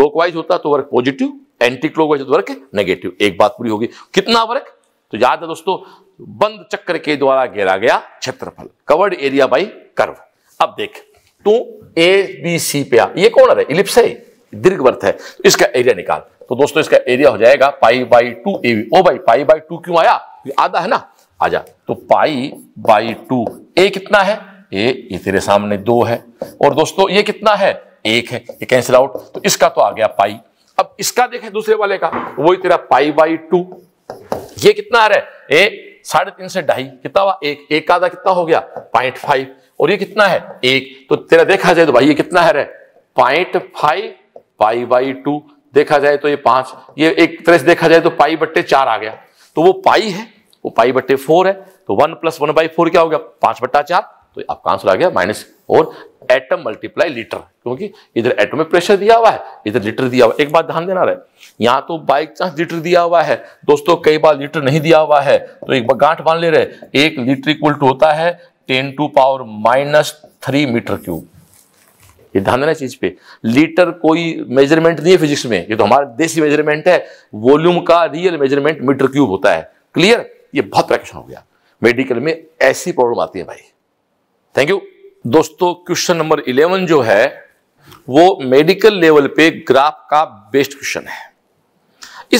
क्लोकवाइज होता तो वर्क पॉजिटिव एंटी क्लॉकवाइज तो वर्क नेगेटिव एक बात पूरी होगी कितना वर्क तो याद है दोस्तों बंद चक्र के द्वारा घेरा गया क्षेत्रफल कवर्ड एरिया बाई कर्व अब देख टू ए बी सी पे आ ये कॉर्नर है इलिप्स है दीर्घ वर्थ है तो इसका एरिया निकाल तो दोस्तों इसका एरिया हो जाएगा pi by two A B O भाई पाई बाई टू क्यों आया ये आधा है ना आजा तो पाई बाई टू ए कितना है ए ये तेरे सामने दो है और दोस्तों ये कितना है एक है ये कैंसिल आउट तो इसका तो आ गया पाई अब इसका देखें दूसरे वाले का वही तेरा पाई बाई टू ये कितना आ रहा है ए साढ़े तीन से ढाई कितना हुआ एक एक आधा कितना हो गया पॉइंट फाइव और ये कितना है एक तो तेरा देखा जाए तो भाई ये कितना है point five pi by two देखा जाए तो ये पांच ये एक तरह से देखा जाए तो पाई बट्टे चार आ गया तो वो पाई है वो पाई बट्टे फोर है तो one plus one by four क्या हो गया पांच बट्टा चार तो आपका आंसर आ गया माइनस और एटम मल्टीप्लाई लीटर क्योंकि इधर एटम में प्रेशर दिया हुआ है इधर लीटर दिया हुआ है एक बात ध्यान देना रहे यहाँ तो बाई चांस लीटर दिया हुआ है दोस्तों कई बार लीटर नहीं दिया हुआ है तो एक बार गांठ बांध ले रहे एक लीटर इक्वल टू होता है ten to power minus three metre cube ये ध्यान देना चीज पे लीटर कोई मेजरमेंट नहीं है फिजिक्स में ये तो हमारे देसी मेजरमेंट है वॉल्यूम का रियल मेजरमेंट मीटर क्यूब होता है क्लियर ये बहुत प्रैक्टिस हो गया मेडिकल में ऐसी प्रॉब्लम आती है भाई थैंक यू दोस्तों क्वेश्चन नंबर इलेवन जो है वो मेडिकल लेवल पे ग्राफ का बेस्ट क्वेश्चन है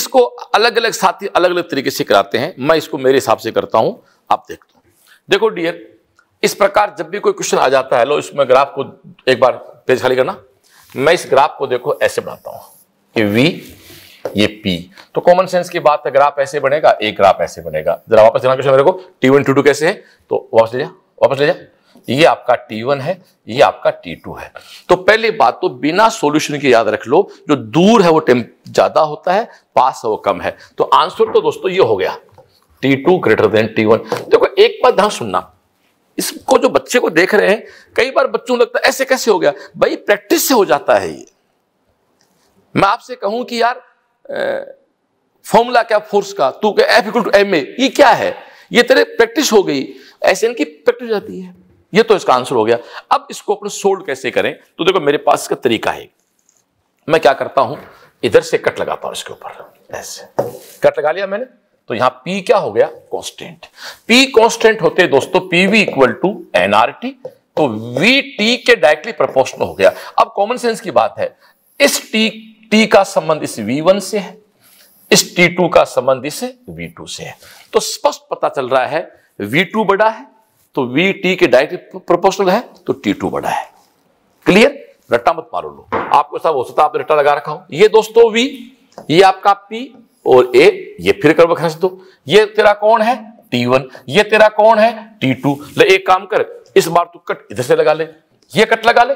इसको अलग अलग साथी अलग अलग तरीके से कराते हैं मैं इसको मेरे हिसाब से करता हूं आप देखते हो देखो डियर इस प्रकार जब भी कोई क्वेश्चन आ जाता है लो इसमें ग्राफ को एक बार पेज खाली करना मैं इस ग्राफ को देखो ऐसे बनाता हूं ये वी ये पी तो कॉमन सेंस की बात है ग्राफ ऐसे बनेगा एक ग्राफ ऐसे बनेगा जरा वापस लेना क्वेश्चन मेरे को टी वन कैसे है तो वापस ले जा वापस ले जा ये आपका T1 है ये आपका T2 है तो पहली बात तो बिना सॉल्यूशन के याद रख लो जो दूर है वो टेम्प ज्यादा होता है पास है वो कम है तो आंसर तो दोस्तों ये हो गया T2 ग्रेटर देन T1 देखो एक बात ध्यान सुनना इसको जो बच्चे को देख रहे हैं कई बार बच्चों को लगता है ऐसे कैसे हो गया भाई प्रैक्टिस से हो जाता है ये मैं आपसे कहूं कि यार फॉर्मूला क्या फोर्स का तू क्या F equal to M A ये क्या है ये तेरे प्रैक्टिस हो गई ऐसे इनकी प्रैक्टिस हो जाती है ये तो इसका आंसर हो गया अब इसको अपने सोल्ड कैसे करें तो देखो मेरे पास इसका तरीका है मैं क्या करता हूं इधर से कट लगाता हूं इसके ऊपर ऐसे कट लगा लिया मैंने तो यहां P क्या हो गया कांस्टेंट P कांस्टेंट होते दोस्तों PV इक्वल टू एनआरटी तो वी टी के डायरेक्टली प्रोपोर्शनल हो गया अब कॉमन सेंस की बात है इस टी टी का संबंध इस वी वन से है इस टी टू का संबंध इस वी टू से है तो स्पष्ट पता चल रहा है वी टू बड़ा है तो वी टी के डायरेक्टली प्रोपोर्शनल है तो टी टू बड़ा है क्लियर रट्टा मत मारो लो आपको सब हो सकता आपने रट्टा लगा रखा हो ये दोस्तों वी ये आपका पी और ए ये फिर कर खींच दो ये तेरा कौन है टी वन ये तेरा कौन है टी टू ले एक काम कर इस बार तू कट इधर से लगा ले ये कट लगा ले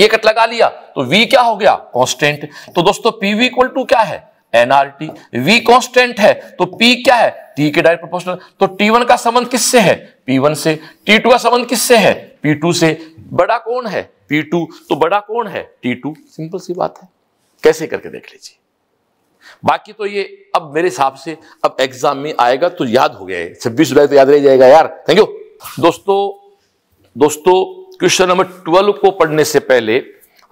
ये कट लगा लिया तो v क्या हो गया कांस्टेंट तो दोस्तों पी वी इक्वल टू क्या है एनआरटी v कांस्टेंट है तो p क्या है t के डायरेक्ट प्रोपोर्शनल तो t1 का संबंध किससे है p1 से t2 का संबंध किससे है p2 से बड़ा कौन है p2 तो बड़ा कौन है t2 सिंपल सी बात है कैसे करके देख लीजिए बाकी तो ये अब मेरे हिसाब से अब एग्जाम में आएगा तो याद हो गया है छब्बीस जुलाई तो याद रह जाएगा यार थैंक यू दोस्तों दोस्तों क्वेश्चन नंबर ट्वेल्व को पढ़ने से पहले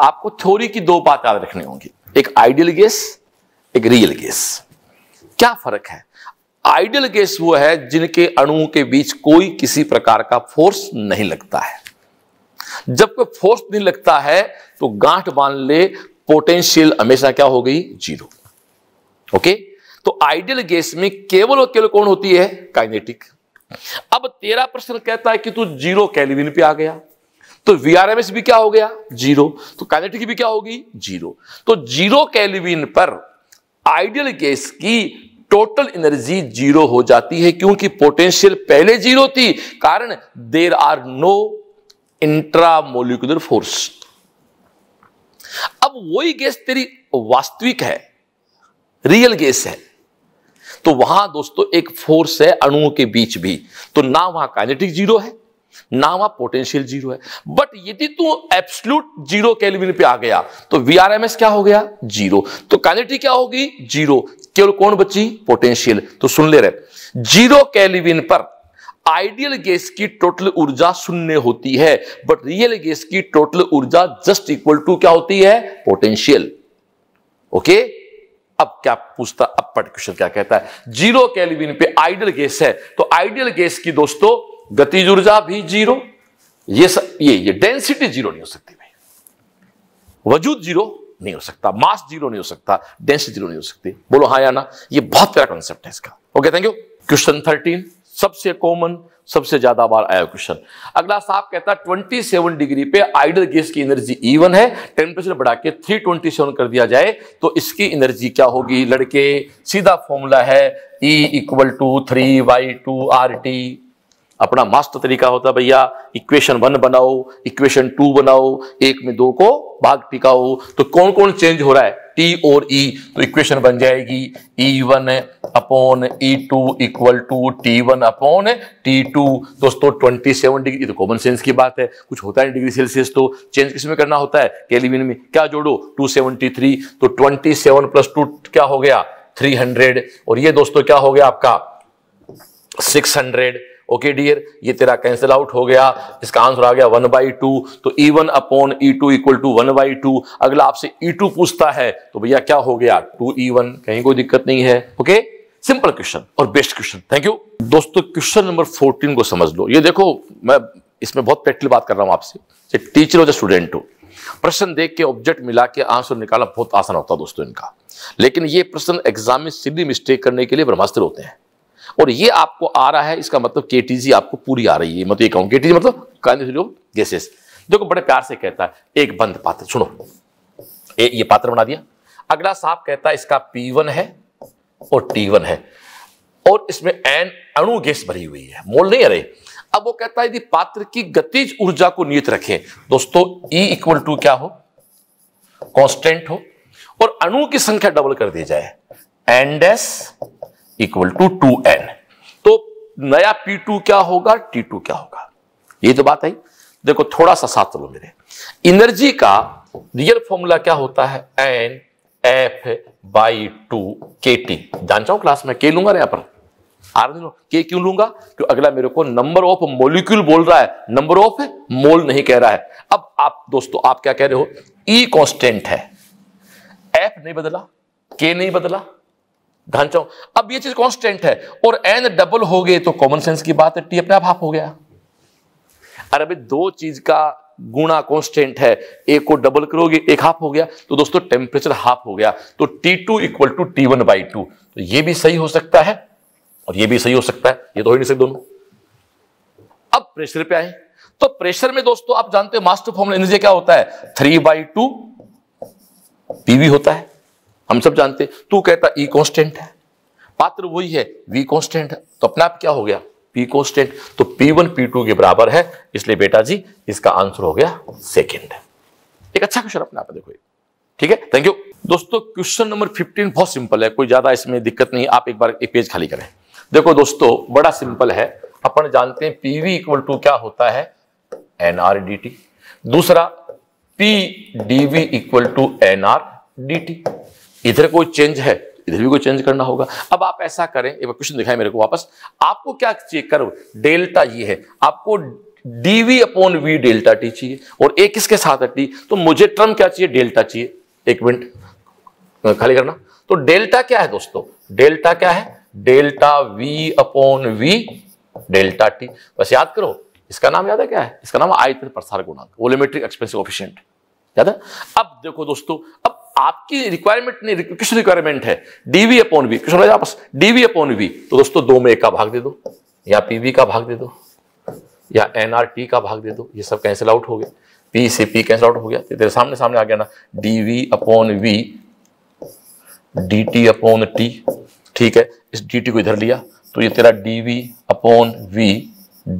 आपको थ्योरी की दो बात याद रखनी होंगी एक आइडियल गैस एक रियल गैस क्या फर्क है आइडियल गैस वो है जिनके अणुओं के बीच कोई किसी प्रकार का फोर्स नहीं लगता है जब कोई फोर्स नहीं लगता है तो गांठ बांध ले पोटेंशियल हमेशा क्या हो गई जीरो ओके तो आइडियल गैस में केवल और केवल कौन होती है काइनेटिक अब तेरा प्रश्न कहता है कि तू जीरो कैलिविन पे आ गया तो वीआरएमएस भी क्या हो गया जीरो तो काइनेटिक भी क्या होगी जीरो तो जीरो कैलिविन पर आइडियल गैस की टोटल एनर्जी जीरो हो जाती है क्योंकि पोटेंशियल पहले जीरो थी कारण there are no intramolecular force अब वही गैस तेरी वास्तविक है रियल गैस है तो वहां दोस्तों एक फोर्स है अणुओं के बीच भी तो ना वहां काइनेटिक जीरो है ना वहां पोटेंशियल जीरो है बट यदि तू एब्सोल्यूट जीरो केल्विन पे आ गया तो वीआरएमएस क्या हो गया जीरो तो काइनेटिक क्या होगी जीरो केवल कौन बची पोटेंशियल तो सुन ले रहे जीरो केल्विन पर आइडियल गैस की टोटल ऊर्जा शून्य होती है बट रियल गैस की टोटल ऊर्जा जस्ट इक्वल टू क्या होती है पोटेंशियल ओके okay? अब क्या पूछता अब पट क्वेश्चन क्या कहता है जीरो कैलविन पे आइडियल गैस है तो आइडियल गैस की दोस्तों गतिज ऊर्जा भी जीरो ये स, ये ये डेंसिटी जीरो नहीं हो सकती भाई वजूद जीरो नहीं हो सकता मास जीरो नहीं हो सकता डेंसिटी जीरो नहीं हो सकती बोलो हाँ या ना ये बहुत प्यारा कॉन्सेप्ट है इसका okay thank you question thirteen सबसे कॉमन सबसे ज्यादा बार आया क्वेश्चन अगला साहब कहता है 27 डिग्री पे आइडल गैस की एनर्जी इवन है टेम्परेचर बढ़ा के 327 कर दिया जाए तो इसकी एनर्जी क्या होगी लड़के सीधा फॉर्मूला है E equal to three by two R T अपना मास्टर तरीका होता भैया इक्वेशन वन बनाओ इक्वेशन टू बनाओ एक में दो को भाग टिकाओ तो कौन कौन चेंज हो रहा है टी और ई e, तो इक्वेशन बन जाएगी E one upon E two equal to T one upon T two दोस्तों ट्वेंटी सेवन डिग्री तो कॉमन सेंस की बात है कुछ होता है डिग्री सेल्सियस तो चेंज किसमें करना होता है केलिविन में क्या जोड़ो टू सेवनटी थ्री तो ट्वेंटी सेवन प्लस टू क्या हो गया थ्री हंड्रेड और ये दोस्तों क्या हो गया आपका सिक्स हंड्रेड ओके डियर ये तेरा कैंसिल आउट हो गया इसका आंसर आ गया वन बाई टू तो E one upon E two equal to one by two अगला आपसे ई e टू पूछता है तो भैया क्या हो गया टू ई वन कहीं कोई दिक्कत नहीं है ओके सिंपल क्वेश्चन और बेस्ट क्वेश्चन थैंक यू दोस्तों क्वेश्चन नंबर फोर्टीन को समझ लो ये देखो मैं इसमें बहुत प्रैक्टिकल बात कर रहा हूं आपसे टीचर हो या स्टूडेंट हो प्रश्न देख के ऑब्जेक्ट मिला के आंसर निकालना बहुत आसान होता है दोस्तों इनका लेकिन ये प्रश्न एग्जाम में सीधी मिस्टेक करने के लिए ब्रह्मास्त्र होते हैं और ये आपको आ रहा है इसका मतलब के आपको पूरी आ रही है मतलब ये कहूँ के मतलब गैसेस देखो बड़े प्यार से कहता है एक बंद पात्र सुनो ए, ये पात्र बना दिया अगला साफ कहता है इसका P1 है और T1 है और इसमें एन अणु गैस भरी हुई है मोल नहीं अरे अब वो कहता है यदि पात्र की गतिज ऊर्जा को नियत रखें दोस्तों ई इक्वल टू क्या हो कांस्टेंट हो और अणु की संख्या डबल कर दी जाए and S equal to two N तो नया पी टू क्या होगा टी टू क्या होगा ये तो बात आई देखो थोड़ा सा साथ लो मेरे इनर्जी का रियल फॉर्मूला क्या होता है N F by two K T जान चाहो क्लास में के लूंगा यहां पर आर दिन के क्यों लूंगा क्यों अगला मेरे को नंबर ऑफ मोलिक्यूल बोल रहा है नंबर ऑफ मोल नहीं कह रहा है अब आप दोस्तों आप क्या कह रहे हो ई e कॉन्स्टेंट है एफ नहीं बदला के नहीं बदला ढांचों अब ये चीज कॉन्स्टेंट है और एन डबल हो गए तो कॉमन सेंस की बात है टी अपने आप हाफ हो गया अरे अभी दो चीज का गुणा कॉन्स्टेंट है एक को डबल करोगे एक हाफ हो गया तो दोस्तों टेम्परेचर हाफ हो गया तो T two equal to T one by two तो ये भी सही हो सकता है और ये भी सही हो सकता है ये तो हो ही नहीं सकते दोनों अब प्रेशर पे आए तो प्रेशर में दोस्तों आप जानते हो मास्टर फॉर्मूला एनर्जी क्या होता है थ्री बाई टू पीवी होता है हम सब जानते तू कहता ई e कॉन्स्टेंट है पात्र वही है वी कॉन्स्टेंट है तो अपना आप क्या हो गया पी कॉन्स्टेंट तो पी वन पी टू के बराबर है इसलिए बेटा जी इसका आंसर हो गया सेकेंड एक अच्छा क्वेश्चन अपने आप देखो ठीक है थैंक यू दोस्तों क्वेश्चन नंबर फिफ्टीन बहुत सिंपल है कोई ज्यादा इसमें दिक्कत नहीं आप एक बार एक पेज खाली करें देखो दोस्तों बड़ा सिंपल है अपन जानते हैं पीवी इक्वल टू क्या होता है एनआरडीटी दूसरा P DV equal to NR D T इधर कोई चेंज है इधर भी कोई चेंज करना होगा अब आप ऐसा करें एक क्वेश्चन दिखाए मेरे को वापस आपको क्या चेक करो डेल्टा ये है आपको DV upon V delta T चाहिए और ए किसके साथ है टी तो मुझे टर्म क्या चाहिए डेल्टा चाहिए एक मिनट खाली करना तो डेल्टा क्या है दोस्तों डेल्टा क्या है delta V upon V delta T बस याद करो इसका नाम याद है क्या है इसका नाम आयतन प्रसार गुणांक वोलोमेट्रिक एक्सपेंसिव ऑफिशियंट याद है अब देखो दोस्तों अब आपकी रिक्वायरमेंट नहीं किस रिक्वायरमेंट है डीवी अपॉन वी किस आपस डीवी अपॉन वी तो दोस्तों दो में एक का भाग दे दो या पीवी का भाग दे दो या एनआरटी का भाग दे दो ये सब कैंसिल आउट हो गया पी से पी कैंसिल आउट हो गया तेरे तो सामने सामने आ गया ना D V upon V D T upon T ठीक है इस डी टी को इधर लिया तो ये तेरा D V upon V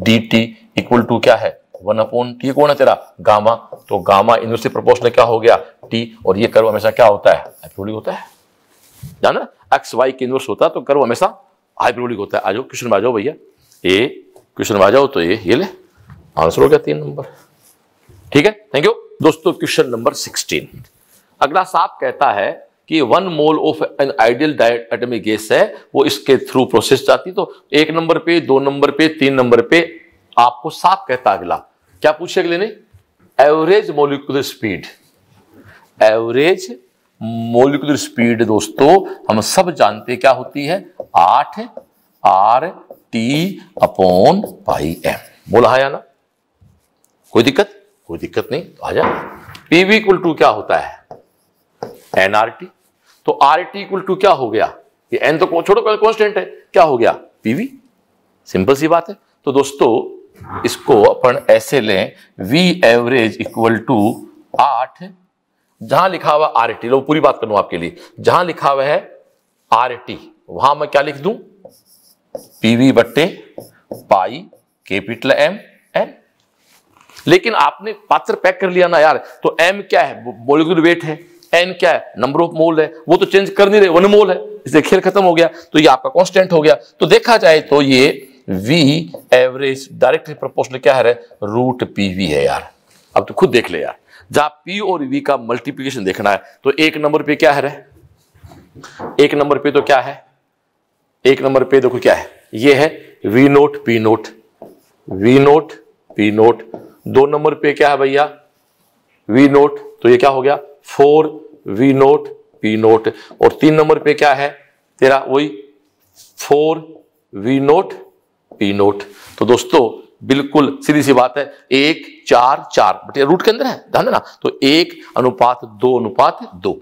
D T equal to क्या है वन अपॉन टी कौन है तेरा गामा तो गामा इनवर्सली प्रोपोर्शनल क्या हो गया टी और ये कर्व हमेशा क्या होता है हाइपरबोलिक होता है जाना एक्स वाई के इनवर्स होता है तो कर्व हमेशा हाइपरबोलिक होता है आ जाओ क्वेश्चन में आ जाओ भैया ए क्वेश्चन में आ जाओ तो ये ये ले आंसर हो गया तीन नंबर ठीक है थैंक यू दोस्तों क्वेश्चन नंबर सिक्सटीन अगला साफ कहता है कि one mole of an ideal diatomic gas है वो इसके थ्रू प्रोसेस जाती तो एक नंबर पे दो नंबर पे तीन नंबर पे आपको साफ कहता अगला क्या पूछे अगले ने average molecular speed average molecular speed दोस्तों हम सब जानते क्या होती है आठ R T upon pi M बोला है ना कोई दिक्कत कोई दिक्कत नहीं तो आ जा पीवी इक्वल टू क्या होता है एन आर टी तो आर टी इक्वल टू क्या हो गया ये एन तो छोड़ो कॉन्स्टेंट है क्या हो गया पीवी सिंपल सी बात है तो दोस्तों हाँ। इसको अपन ऐसे लें वी एवरेज इक्वल टू आठ जहां लिखा हुआ आर टी लो पूरी बात कर लू आपके लिए जहां लिखा हुआ है आर टी वहां मैं क्या लिख दू पीवी बट्टे पाई कैपिटल एम एन लेकिन आपने पात्र पैक कर लिया ना यार तो एम क्या है मोलिकुलर वेट है एन क्या है नंबर ऑफ मोल है वो तो चेंज कर नहीं रहे वन मोल है इसे खेल खत्म हो गया तो ये आपका कांस्टेंट हो गया तो देखा जाए तो ये वी एवरेज डायरेक्टली प्रोपोर्शनल क्या है रूट पी वी है यार अब तो खुद देख ले यार जहां पी और वी का मल्टीप्लीकेशन देखना है तो एक नंबर पे क्या है रे एक नंबर पे तो क्या है एक नंबर पे देखो क्या है ये है V naught P naught V naught P naught दो नंबर पे क्या है भैया वी नोट तो ये क्या हो गया four V naught P naught और तीन नंबर पे क्या है तेरा वही four V naught P naught तो दोस्तों बिल्कुल सीधी सी बात है एक चार चार बट रूट के अंदर है ध्यान देना तो एक अनुपात दो अनुपात दो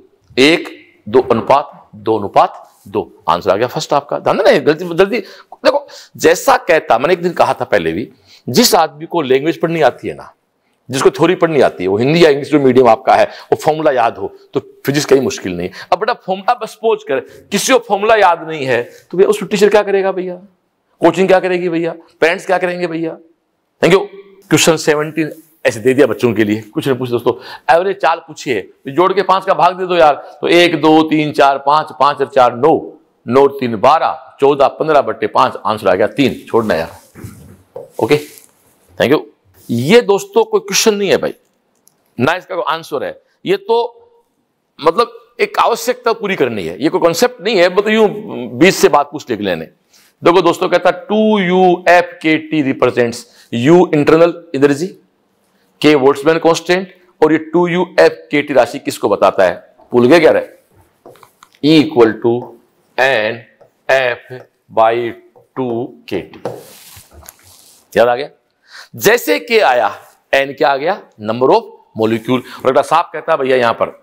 एक दो अनुपात दो अनुपात दो आंसर आ गया फर्स्ट आपका ध्यान देना जल्दी जल्दी देखो जैसा कहता मैंने एक दिन कहा था पहले भी जिस आदमी को लैंग्वेज पढ़नी आती है ना जिसको थोड़ी पढ़नी आती है वो हिंदी या इंग्लिश जो मीडियम आपका है वो फॉर्मूला याद हो तो फिजिक्स कहीं मुश्किल नहीं अब बेटा फॉर्मूला बस पोच कर किसी को फॉर्मूला याद नहीं है तो भैया उस टीचर क्या करेगा भैया कोचिंग क्या करेगी भैया पेरेंट्स क्या करेंगे भैया थैंक यू क्वेश्चन सेवनटीन ऐसे दे दिया बच्चों के लिए कुछ नहीं पूछ दोस्तों एवरेज चार पूछिए तो जोड़ के पांच का भाग दे दो यार तो एक दो तीन चार पांच पांच और चार नौ नौ तीन बारह चौदह पंद्रह बट्टे पांच आंसर आ गया तीन छोड़ना यार ओके थैंक यू ये दोस्तों कोई क्वेश्चन नहीं है भाई ना इसका कोई आंसर है ये तो मतलब एक आवश्यकता पूरी करनी है ये कोई कॉन्सेप्ट नहीं है मतलब यूं बीस से बात पूछ लेने देखो दोस्तों कहता two U F K T represent U internal energy K Boltzmann constant और ये two U F K T राशि किसको बताता है भूल गया क्या रहे equal to N F by two K T याद आ गया जैसे के आया एन क्या आ गया नंबर ऑफ मोलिक्यूल और अगला साफ कहता है भैया यहां पर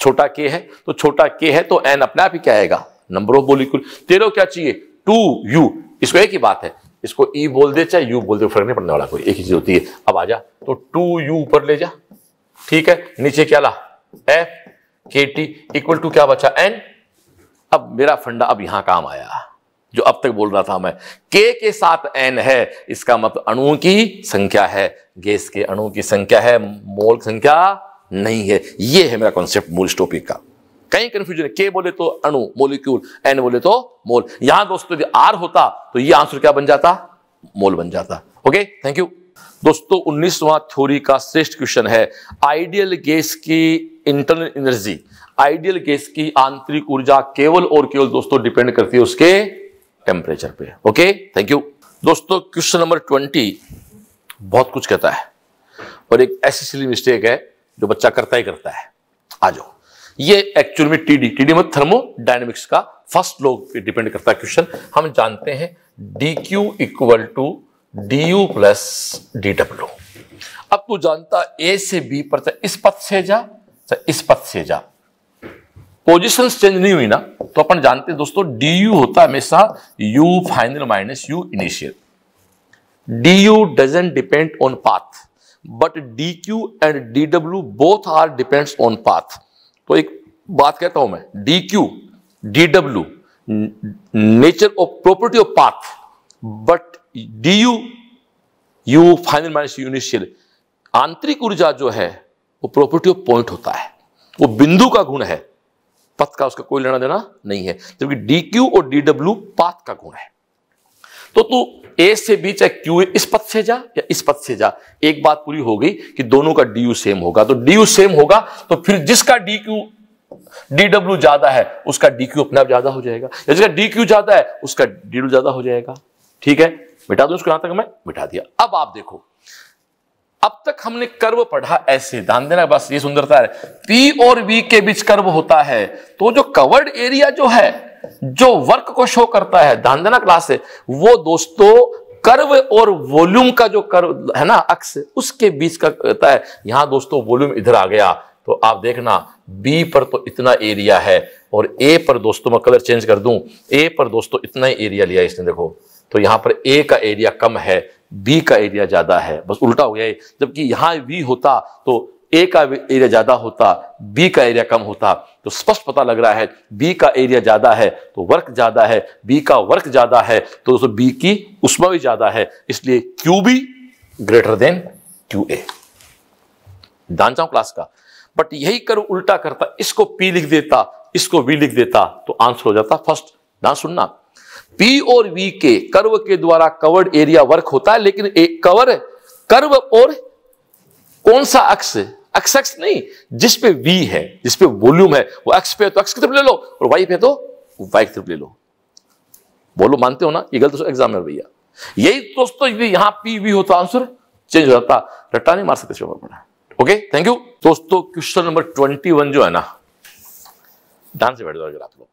छोटा के है तो छोटा के है तो एन अपने आप ही क्या आएगा नंबर ऑफ मोलिक्यूल तेरह क्या चाहिए टू यू इसको एक ही बात है इसको ई बोल दे चाहे यू बोल दे फर्क नहीं पड़ने वाला कोई एक ही चीज होती है अब आ जा तो टू यू ऊपर ले जा ठीक है नीचे क्या ला F K T equal to क्या बचा एन अब मेरा फंडा अब यहां काम आया जो अब तक बोल रहा था मैं के के साथ एन है इसका मतलब अणुओं की संख्या है गैस के अणुओं की संख्या है मोल संख्या नहीं है यह है मेरा कॉन्सेप्ट मूल टॉपिक का कहीं कंफ्यूजन है के बोले तो अणु मोलिक्यूल एन बोले तो मोल यहां दोस्तों यदि आर होता तो ये आंसर क्या बन जाता मोल बन जाता ओके थैंक यू दोस्तों उन्नीसवां थ्योरी का श्रेष्ठ क्वेश्चन है आइडियल गैस की इंटरनल एनर्जी आइडियल गैस की आंतरिक ऊर्जा केवल और केवल दोस्तों डिपेंड करती है उसके टेम्परेचर पे ओके थैंक यू दोस्तों क्वेश्चन नंबर ट्वेंटी बहुत कुछ कहता है और एक ऐसी सिली मिस्टेक है जो बच्चा करता ही करता है आ जाओ ये एक्चुअल में टीडी टीडी मतलब थर्मोडाइनमिक्स का फर्स्ट लोग पे डिपेंड करता है क्वेश्चन हम जानते हैं D Q equal to D U plus D W अब तू जानता ए से बी पर चाहे तो इस पथ से जा चाहे तो इस पथ से जा पोजिशन चेंज नहीं हुई ना तो अपन जानते हैं दोस्तों डी यू होता है हमेशा U final minus U initial D U doesn't depend on path but D Q and D W both are depends on path तो एक बात कहता हूं मैं D Q D W nature of property of path but D U U final minus U initial आंतरिक ऊर्जा जो है वो प्रॉपर्टी ऑफ पॉइंट होता है वो बिंदु का गुण है पथ का उसका कोई लेना देना नहीं है जबकि डी क्यू और डी डब्ल्यू पाथ का गुण है तो तू ए से बी चाहे क्यू इस पद से जा या इस पद से जा एक बात पूरी हो गई कि दोनों का डी सेम होगा तो डी सेम होगा तो फिर जिसका डी क्यू डब्ल्यू ज्यादा है उसका डी क्यू अपने आप ज्यादा हो जाएगा या जिसका डी क्यू ज्यादा है उसका डी ज्यादा हो जाएगा ठीक है मिटा दू उसको यहां तक मैं मिटा दिया अब आप देखो अब तक हमने कर्व पढ़ा ऐसे ध्यान देना बस ये सुंदरता है पी और वी के बीच कर्व होता है तो जो कवर्ड एरिया जो है जो वर्क को शो करता है ध्यान देना क्लास से वो दोस्तों कर्व और वॉल्यूम का जो कर्व है ना अक्स उसके बीच का होता है यहां दोस्तों वॉल्यूम इधर आ गया तो आप देखना बी पर तो इतना एरिया है और ए पर दोस्तों मैं कलर चेंज कर दूं ए पर दोस्तों इतना ही एरिया लिया इसने देखो तो यहां पर ए का एरिया कम है बी का एरिया ज़्यादा है बस उल्टा हो गया जबकि यहां वी होता तो ए का एरिया ज़्यादा होता बी का एरिया कम होता तो स्पष्ट पता लग रहा है बी का एरिया ज़्यादा है तो वर्क ज़्यादा है बी का वर्क ज़्यादा है तो दोस्तों बी की उष्मा भी ज़्यादा है इसलिए Q B greater than Q A जान चाहूं क्लास का बट यही कर उल्टा करता इसको पी लिख देता इसको वी लिख देता तो आंसर हो जाता फर्स्ट ना सुनना पी और वी के कर्व के द्वारा कवर्ड एरिया वर्क होता है लेकिन एक कवर कर्व और कौन सा अक्ष अक्ष अक्ष नहीं जिस पे वी है जिस पे वॉल्यूम है वो अक्ष पे तो अक्ष की तरफ ले लो और वाई पे तो वाई की तरफ ले लो बोलो मानते हो ना ये गलत एग्जाम तो में भैया यही दोस्तों तो यहां पी वी होता आंसर चेंज हो जाता रट्टा नहीं मार सकते ओके थैंक यू दोस्तों क्वेश्चन नंबर ट्वेंटी वन जो है ना ध्यान से बैठ जाओ अगर आप लोग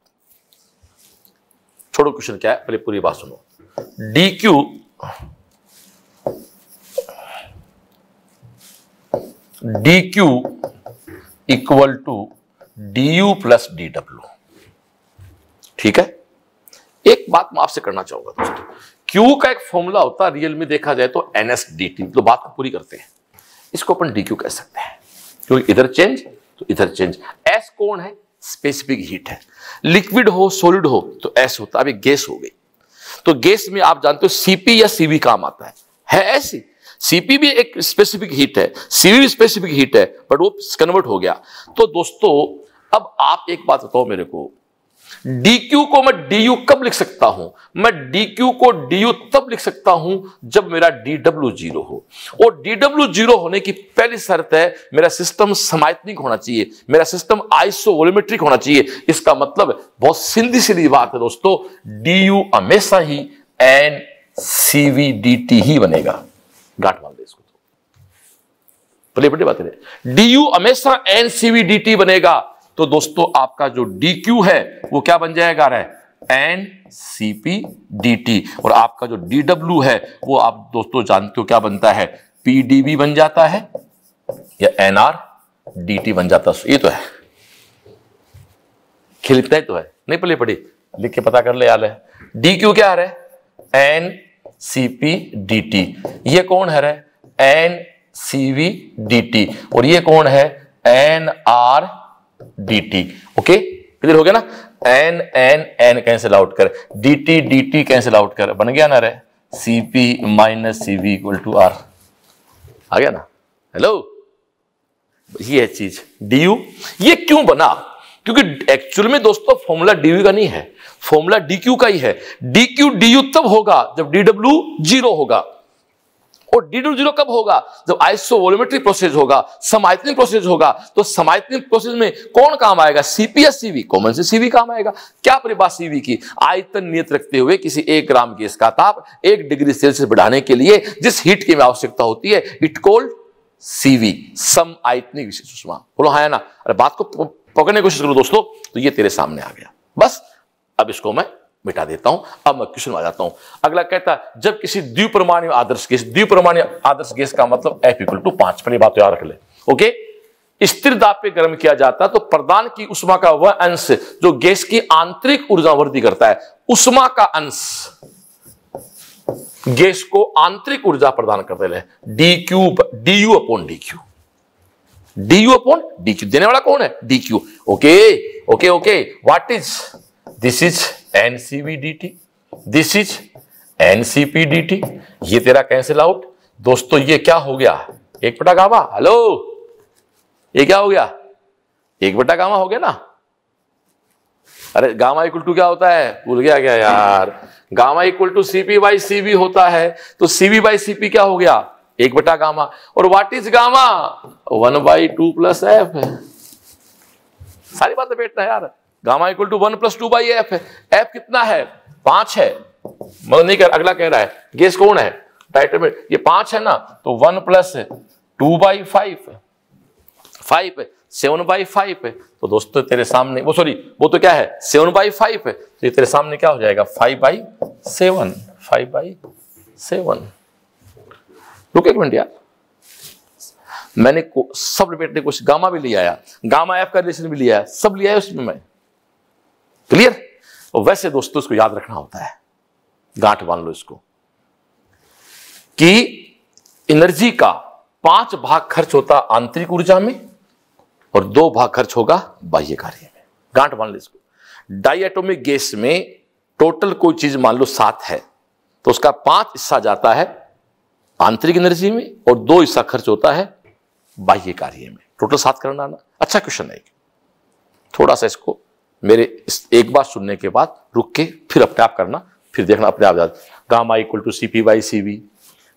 छोड़ो क्वेश्चन क्या है पहले पूरी बात सुनो D Q D Q equal to D U plus D W ठीक है एक बात मैं आपसे करना चाहूंगा दोस्तों क्यू का एक फॉर्मूला होता है रियल में देखा जाए तो एन एस डी टी तो बात को पूरी करते हैं इसको अपन डी क्यू कह सकते हैं क्योंकि इधर चेंज तो इधर चेंज एस कौन है स्पेसिफिक हीट है लिक्विड हो सोलिड हो तो एस होता है अभी गैस हो गई तो गैस में आप जानते हो सीपी या सीवी काम आता है है ऐसी सीपी भी एक स्पेसिफिक हीट है सीवी भी स्पेसिफिक हीट है बट वो कन्वर्ट हो गया तो दोस्तों अब आप एक बात बताओ मेरे को डी क्यू को मैं डी यू कब लिख सकता हूं मैं डी क्यू को डी यू तब लिख सकता हूं जब मेरा डी डब्ल्यू जीरो हो और डी डब्ल्यू जीरो होने की पहली शर्त है मेरा सिस्टम समायतनिक होना चाहिए मेरा सिस्टम आइसो वोलोमेट्रिक होना चाहिए इसका मतलब बहुत सीधी सीधी बात है दोस्तों डी यू हमेशा ही N C V D T ही बनेगा गांठ मान दे इसको तो बड़ी बड़ी बात है डी यू हमेशा N C V D T बनेगा तो दोस्तों आपका जो डी क्यू है वो क्या बन जाएगा रह N C P D T और आपका जो डी डब्ल्यू है वो आप दोस्तों जानते हो क्या बनता है पी डी बी बन जाता है या एन आर डी टी बन जाता है ये तो है खिलता ही तो है नहीं पले पड़ी लिख के पता कर ले आले डी क्यू क्या है N C P D T ये कौन है N C V D T और ये कौन है N R D T okay clear हो गया ना N N N cancel out कर D T D T cancel out कर बन गया ना रे C P minus C V equal to R आ गया ना हेलो ये है चीज डी यू ये क्यों बना क्योंकि एक्चुअल में दोस्तों फॉर्मूला डी यू का नहीं है फॉर्मूला डी क्यू का ही है डी क्यू डी यू तब होगा जब डी डब्ल्यू जीरो होगा और डी डू जीरो कब होगा जब आइसो प्रोसेस होगा समायतनिक प्रोसेस होगा तो समायतनिक प्रोसेस में कौन काम आएगा सीपीएस सीवी कॉमन से सीवी काम आएगा क्या परिभाषा सीवी की आयतन नियत रखते हुए किसी एक ग्राम गैस का ताप एक डिग्री सेल्सियस बढ़ाने के लिए जिस हीट की आवश्यकता होती है इट कोल्ड सीवी सम आयतनिक विशेष उष्मा बोलो हाँ ना अरे बात को पकड़ने की कोशिश करो दोस्तों तो ये तेरे सामने आ गया बस अब इसको मैं मिटा देता हूं अब मैं क्वेश्चन आ जाता हूं अगला कहता है जब किसी परमाणु आदर्श गैस परमाणु आदर्श गैस का मतलब एफ इक्वल टू पांच पहले बात तो याद रख ले ओके स्थिर दाब पे गर्म किया जाता है तो प्रदान की उष्मा का वह अंश जो गैस की आंतरिक ऊर्जा वृद्धि करता है उष्मा का अंश गैस को आंतरिक ऊर्जा प्रदान कर दे D Q D U upon D Q D U upon D Q देने वाला कौन है D Q okay okay okay what is this is NCVDT, this is NCPDT. ये तेरा कैंसिल आउट दोस्तों ये क्या हो गया एक बटा गामा हेलो ये क्या हो गया एक बटा गामा हो गया ना अरे गामा इक्वल टू क्या होता है भूल गया क्या यार gamma equal to CP by CB होता है तो सीबी बाई सीपी क्या हो गया एक बटा गामा और what is gamma one by two plus F सारी बातें बैठता है यार gamma equal to one plus two by F है एफ कितना है पांच है मतलब नहीं कर अगला कह रहा है गेस कौन है टाइटल में ये पांच है ना तो one plus two by five five seven by five है तो दोस्तों तेरे सामने वो सॉरी वो तो क्या है सेवन बाई फाइव है तो ये तेरे सामने क्या हो जाएगा five by seven five by seven रुके एक मिनट यार मैंने सब रिपेट ने कुछ गामा भी लिया आया गामा एफ का रिलेशन भी लिया है सब लिया है उसमें मैं क्लियर और वैसे दोस्तों इसको याद रखना होता है गांठ बांध लो इसको कि एनर्जी का पांच भाग खर्च होता आंतरिक ऊर्जा में और दो भाग खर्च होगा बाह्य कार्य में गांठ मान लो इसको डाइएटोमिक गैस में टोटल कोई चीज मान लो सात है तो उसका पांच हिस्सा जाता है आंतरिक एनर्जी में और दो हिस्सा खर्च होता है बाह्य कार्य में टोटल सात करना आना अच्छा क्वेश्चन है थोड़ा सा इसको मेरे इस एक बार सुनने के बाद रुक के फिर अपने आप करना फिर देखना अपने आप जाते gamma equal to C P by C V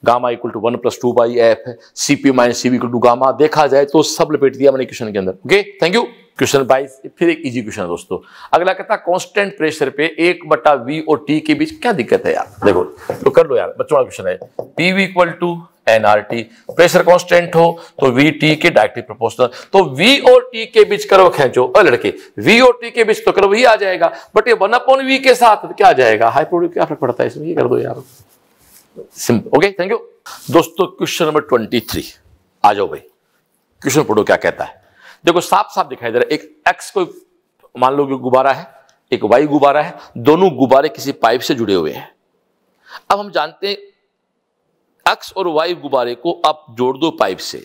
gamma equal to one plus two by F है C P minus C V equal to gamma देखा जाए तो सब लपेट दिया मैंने क्वेश्चन के अंदर ओके थैंक यू क्वेश्चन बाईस फिर एक इजी क्वेश्चन है दोस्तों अगला कहता है कांस्टेंट प्रेशर पे एक बटा वी और टी के बीच क्या दिक्कत है यार देखो तो कर लो यार बच्चों वाला क्वेश्चन है P V equal to N R T pressure constant हो तो वी टी के डायरेक्टली प्रोपोर्शनल तो वी और टी के बीच करो खेचो और लड़के वी और टी के बीच तो करो ही आ जाएगा बट ये वन अपॉन वी के साथ तो क्या आ जाएगा हाई प्रोडक्ट क्या फर्क पड़ता है इसमें ये कर दो यार सिंपल ओके थैंक यू दोस्तों क्वेश्चन नंबर ट्वेंटी थ्री आ जाओ भाई क्वेश्चन पढ़ो क्या कहता है देखो साफ साफ दिखाई दे रहा है एक एक्स को मान लो गुब्बारा है एक वाई गुब्बारा है दोनों गुब्बारे किसी पाइप से जुड़े हुए हैं अब हम जानते हैं अक्स और वाई गुब्बारे को आप जोड़ दो पाइप से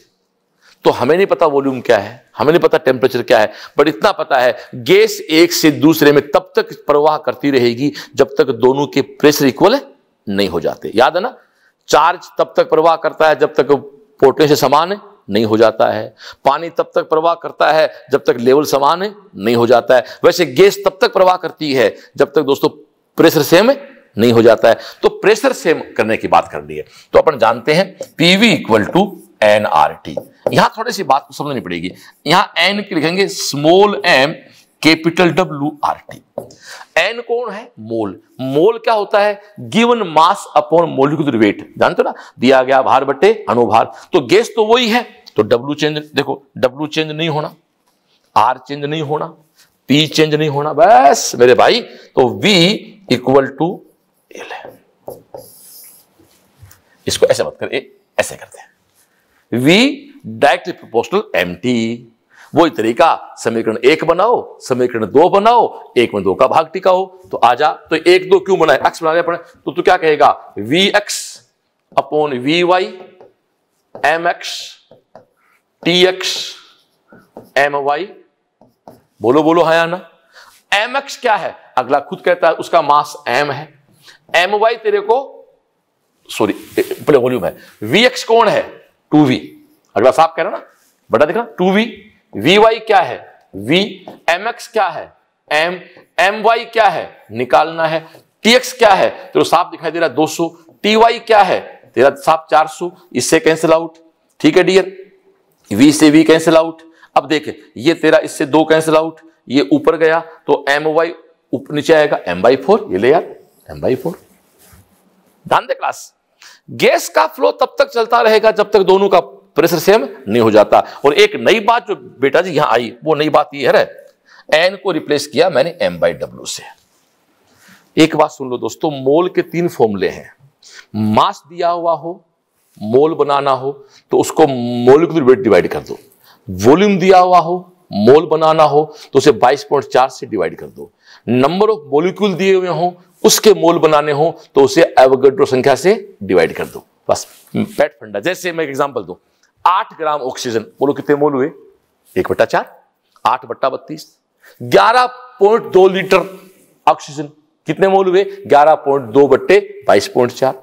तो हमें नहीं पता वॉल्यूम क्या है हमें नहीं पता टेम्परेचर क्या है बट इतना पता है गैस एक से दूसरे में तब तक प्रवाह करती रहेगी जब तक दोनों के प्रेशर इक्वल नहीं हो जाते याद है ना चार्ज तब तक प्रवाह करता है जब तक पोटने से समान नहीं हो जाता है पानी तब तक प्रवाह करता है जब तक लेवल समान नहीं हो जाता है वैसे गैस तब तक प्रवाह करती है जब तक दोस्तों प्रेशर सेम नहीं हो जाता है तो प्रेशर सेम करने की बात करनी है तो अपन जानते हैं PV equal to N R T यहां थोड़ी सी बात को समझनी पड़ेगी यहां एन की लिखेंगे small m capital W R T N कौन है मोल मोल क्या होता है given mass upon molecular weight जानते हो ना दिया गया भार बटे अनुभार तो गैस तो वही है तो डब्ल्यू चेंज देखो डब्ल्यू चेंज नहीं होना आर चेंज नहीं होना पी चेंज नहीं होना बस मेरे भाई तो वी इक्वल टू एल है इसको ऐसे मत करें ऐसे करते हैं V directly proportional M T वही तरीका समीकरण एक बनाओ समीकरण दो बनाओ एक में दो का भाग टिकाओ तो आ जा तो एक दो क्यों बनाए एक्स बना पड़े तो तू क्या कहेगा V X upon V Y M X T X M Y बोलो बोलो हया हाँ ना एम एक्स क्या है अगला खुद कहता है उसका मास एम है एम वाई तेरे को सॉरी पहले वॉल्यूम है वी एक्स कौन है टू वी अगला साफ कह रहे हो ना बड़ा देखना टू वी वी वाई क्या है वी एम एक्स क्या है एम एम वाई क्या है निकालना है टी एक्स क्या है तेरा साफ दिखाई दे रहा है दो सौ टी वाई क्या है तेरा साफ चार सौ इससे कैंसिल आउट ठीक है डियर वी से वी कैंसिल आउट अब देखे ये तेरा इससे दो कैंसिल आउट ये ऊपर गया तो एम वाई नीचे आएगा एम बाई फोर ये ले यार एम बाई फोर ध्यान दे क्लास गैस का फ्लो तब तक चलता रहेगा जब तक दोनों का प्रेशर सेम नहीं हो जाता और एक नई बात जो बेटा जी यहां आई वो नई बात यह है एन को रिप्लेस किया मैंने एम बाई डब्ल्यू से एक बात सुन लो दोस्तों मोल के तीन फॉर्मूले हैं मास दिया हुआ हो मोल बनाना हो तो उसको मोलिकुलर वेट डिवाइड कर दो वॉल्यूम दिया हुआ हो मोल बनाना हो तो उसे 22.4 से डिवाइड कर दो नंबर ऑफ मोलिक्यूल दिए हुए हो उसके मोल बनाने हो तो उसे एवोगेड्रो संख्या से डिवाइड कर दो बस पेट फंडा जैसे मैं एग्जाम्पल दू आठ ग्राम ऑक्सीजन बोलो कितने मोल हुए एक बट्टा चार आठ बट्टा बत्तीस ग्यारह पॉइंट दो लीटर ऑक्सीजन कितने मोल हुए ग्यारह पॉइंट दो बट्टे बाईस पॉइंट चार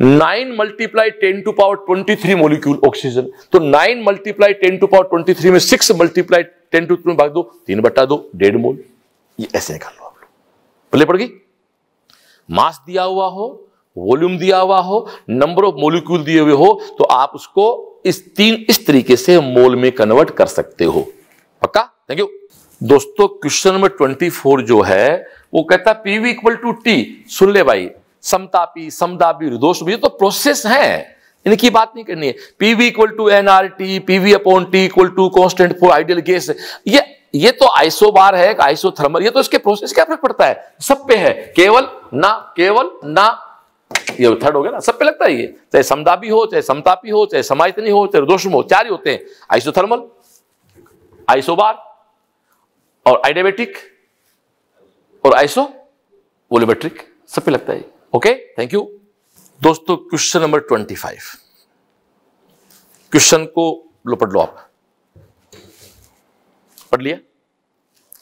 nine multiply ten to power twenty three molecule oxygen तो nine multiply ten to power twenty three में six multiply ten to three में भाग दो तीन बट्टा दो डेढ़ मोल ये ऐसे निकाल लो बोले पड़ गई मास दिया हुआ हो वॉल्यूम दिया हुआ हो नंबर ऑफ मोलिक्यूल दिए हुए हो तो आप उसको इस तीन इस तरीके से मोल में कन्वर्ट कर सकते हो पक्का थैंक यू दोस्तों क्वेश्चन नंबर ट्वेंटी फोर जो है वो कहता है पीवी इक्वल टू टी सुन ले भाई समतापी समापी रुदोष ये तो प्रोसेस है इनकी बात नहीं करनी है PV equal to N R T PV upon T equal to constant for ideal gas ये ये तो आइसोबार है आइसोथर्मल ये तो इसके प्रोसेस क्या फर्क पड़ता है सब पे है केवल ना केवल ना ये थर्ड हो गया ना सब पे लगता है ये चाहे समदापी हो चाहे समतापी हो चाहे समायतनी हो चाहे दोषम हो चार ही होते हैं आइसोथर्मल आइसोबार और आइडेमेटिक और आइसो वोलोमेट्रिक सब पे लगता है ओके थैंक यू दोस्तों question number twenty five question को लो पढ़ लो आप पढ़ लिया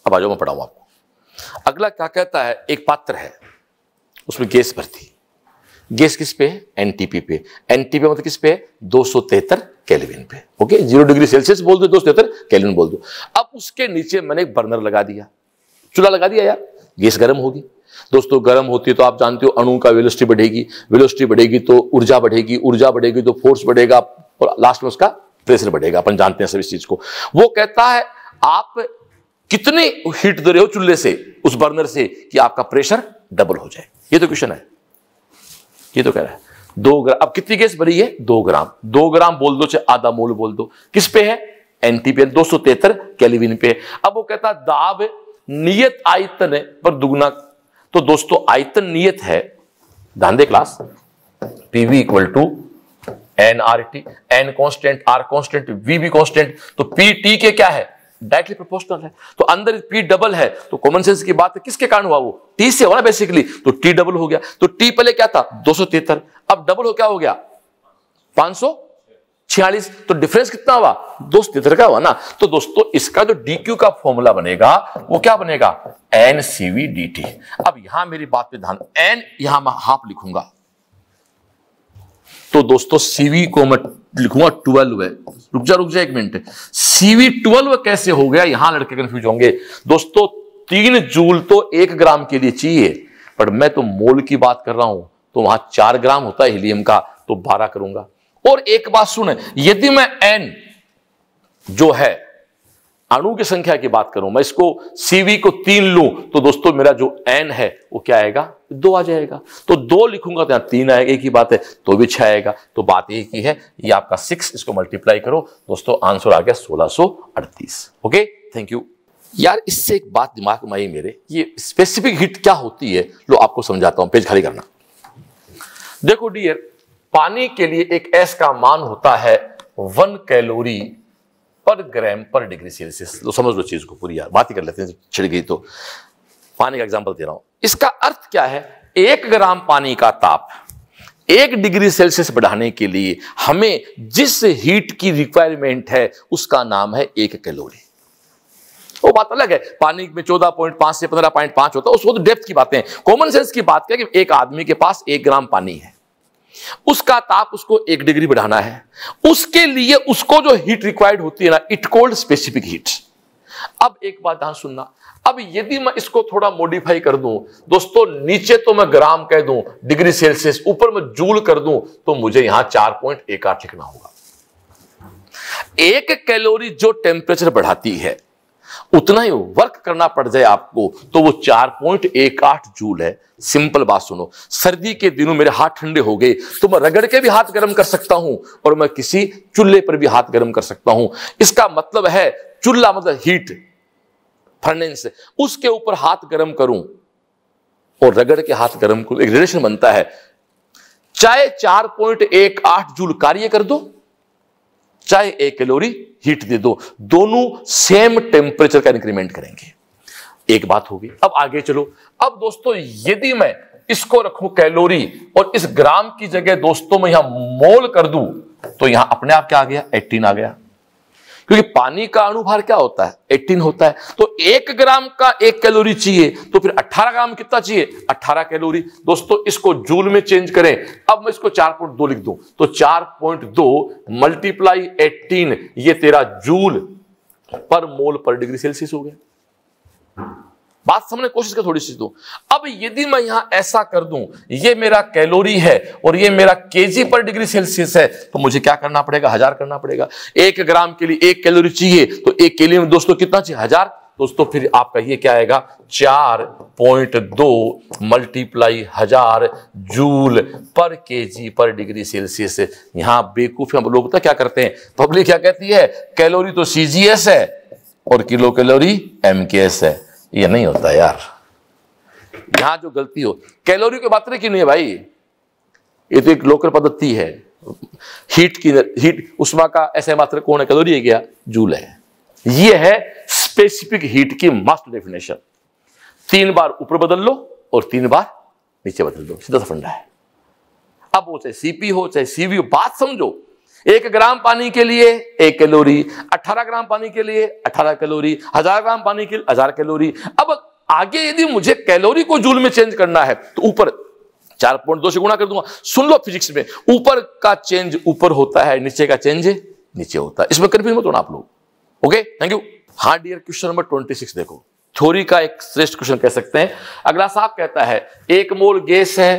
अब आ जाओ मैं पढ़ाऊँ आपको अगला क्या कहता है एक पात्र है उसमें गैस भरती गैस किस पे है एनटीपी पे एनटीपी मतलब किस पे है दो सौ तिहत्तर कैलविन पे ओके जीरो डिग्री सेल्सियस बोल दो दो सौ तिहत्तर कैलविन बोल दो अब उसके नीचे मैंने एक बर्नर लगा दिया चूल्हा लगा दिया यार गैस गर्म होगी दोस्तों गर्म होती है तो आप जानते हो अणु का वेलोसिटी बढ़ेगी वेलोसिटी बढ़ेगी तो ऊर्जा बढ़ेगी ऊर्जा बढ़ेगी तो फोर्स बढ़ेगा और लास्ट में उसका प्रेशर बढ़ेगा अपन जानते हैं सब इस चीज को वो कहता है आप कितने हीट दे रहे हो चूल्हे से उस बर्नर से कि आपका प्रेशर डबल हो जाए ये तो क्वेश्चन है ये तो कह रहा है दो ग्राम अब कितनी गैस बनी है दो ग्राम दो ग्राम बोल दो चाहे आधा मोल बोल दो किस पे है एनटीपी दो सौ तेहत्तर कैलिविन पे अब वो कहता दाब नियत आयतन है पर दुगुना तो दोस्तों आयतन नियत है ध्यान दे class PV equal to N R T N constant R constant V भी कॉन्स्टेंट तो पी टी के क्या है डायरेक्टली प्रोपोर्शनल है तो अंदर पी डबल है तो कॉमन सेंस की बात है किसके कारण हुआ वो टी से हुआ ना बेसिकली तो टी डबल हो गया तो टी पहले क्या था दो अब डबल हो क्या हो गया पांच सौ छियालीस तो डिफरेंस कितना हुआ दो का हुआ ना तो दोस्तों इसका जो डी क्यू का फॉर्मूला बनेगा वो क्या बनेगा N C V D T अब यहां मेरी बात पे ध्यान एन यहां मैं हाफ लिखूंगा तो दोस्तों सीवी को मैं लिखूंगा ट्वेल्व है रुक जा रुक जा एक मिनट सीवी ट्वेल्व कैसे हो गया यहां लड़के कंफ्यूज होंगे दोस्तों तीन जूल तो एक ग्राम के लिए चाहिए पर मैं तो मोल की बात कर रहा हूं तो वहां चार ग्राम होता है हीलियम का तो बारह करूंगा और एक बात सुन यदि मैं एन जो है अणु की संख्या की बात करूं मैं इसको सीवी को तीन लू तो दोस्तों मेरा जो एन है वो क्या आएगा दो आ जाएगा तो दो लिखूंगा तो यहां तीन आएगा एक ही बात है तो भी छह आएगा तो बात एक ही है ये आपका सिक्स इसको मल्टीप्लाई करो दोस्तों आंसर आ गया सोलह ओके थैंक यू यार इससे एक बात दिमाग में आई मेरे ये स्पेसिफिक हिट क्या होती है लो आपको समझाता हूं पेज खाली करना देखो डियर पानी के लिए एक एस का मान होता है वन कैलोरी पर ग्राम पर डिग्री सेल्सियस तो समझ लो चीज को पूरी यार बात ही कर लेते हैं छिड़ गई तो पानी का एग्जाम्पल दे रहा हूं इसका अर्थ क्या है एक ग्राम पानी का ताप एक डिग्री सेल्सियस बढ़ाने के लिए हमें जिस हीट की रिक्वायरमेंट है उसका नाम है एक कैलोरी वो बात अलग है पानी में चौदह पॉइंट पांच से पंद्रह पॉइंट पांच होता है उसको तो डेप्थ की बातें कॉमन सेंस की बात क्या कि एक आदमी के पास एक ग्राम पानी है उसका ताप उसको एक डिग्री बढ़ाना है उसके लिए उसको जो हीट रिक्वायर्ड होती है ना इट कोल्ड स्पेसिफिक हीट अब एक बात ध्यान सुनना अब यदि मैं इसको थोड़ा मॉडिफाई कर दूं दोस्तों नीचे तो मैं ग्राम कह दूं डिग्री सेल्सियस ऊपर मैं जूल कर दूं तो मुझे यहां चार पॉइंट एक आठ लिखना होगा एक कैलोरी जो टेम्परेचर बढ़ाती है उतना ही वर्क करना पड़ जाए आपको तो वो चार पॉइंट एक आठ जूल है सिंपल बात सुनो सर्दी के दिनों मेरे हाथ ठंडे हो गए तो मैं रगड़ के भी हाथ गर्म कर सकता हूं और मैं किसी चूल्हे पर भी हाथ गर्म कर सकता हूं इसका मतलब है चूल्हा मतलब हीट फर्नेस उसके ऊपर हाथ गर्म करूं और रगड़ के हाथ गर्म करूं एक रिलेशन बनता है चाहे चार पॉइंट एक आठ जूल कार्य कर दो चाहे एक कैलोरी हीट दे दो दोनों सेम टेम्परेचर का इंक्रीमेंट करेंगे एक बात होगी अब आगे चलो अब दोस्तों यदि मैं इसको रखूं कैलोरी और इस ग्राम की जगह दोस्तों मैं यहां मोल कर दूं तो यहां अपने आप क्या आ गया एटीन आ गया क्योंकि पानी का अणुभार क्या होता है 18 होता है तो एक ग्राम का एक कैलोरी चाहिए तो फिर 18 ग्राम कितना चाहिए 18 कैलोरी दोस्तों इसको जूल में चेंज करें अब मैं इसको 4.2 लिख दूं तो 4.2 मल्टीप्लाई 18 ये तेरा जूल पर मोल पर डिग्री सेल्सियस हो गया बात समझने कोशिश कर थोड़ी सी दो तो। अब यदि मैं यहां ऐसा कर दूं ये मेरा कैलोरी है और ये मेरा केजी पर डिग्री सेल्सियस है तो मुझे क्या करना पड़ेगा हजार करना पड़ेगा एक ग्राम के लिए एक कैलोरी चाहिए तो एक के में दोस्तों कितना चाहिए हजार दोस्तों फिर आपका ये क्या आएगा चार पॉइंट दो मल्टीप्लाई हजार जूल पर केजी पर डिग्री सेल्सियस यहां बेकूफी हम लोग क्या करते हैं पब्लिक क्या कहती है कैलोरी तो सीजीएस है और किलो कैलोरी एमकेएस है ये नहीं होता यार यहां जो गलती हो कैलोरी की बात नहीं क्यों नहीं है भाई ये तो एक लोकल पद्धति है हीट की हीट उष्मा का ऐसे मात्र कौन है कैलोरी है क्या जूल है ये है स्पेसिफिक हीट की मास्टर डेफिनेशन तीन बार ऊपर बदल लो और तीन बार नीचे बदल दो सीधा सा फंडा है अब वो चाहे सीपी हो चाहे सीवी हो बात समझो एक ग्राम पानी के लिए एक कैलोरी अठारह ग्राम पानी के लिए अठारह कैलोरी हजार ग्राम पानी के लिए हजार कैलोरी अब आगे यदि मुझे कैलोरी को जूल में चेंज करना है तो ऊपर चार पॉइंट दो से गुणा कर दूंगा सुन लो फिजिक्स में ऊपर का चेंज ऊपर होता है नीचे का चेंज नीचे होता है इसमें कंफ्यूज मत होना आप लोग ओके थैंक यू हाँ dear question number twenty six देखो थ्योरी का एक श्रेष्ठ क्वेश्चन कह सकते हैं अगला साफ कहता है एक मोल गैस है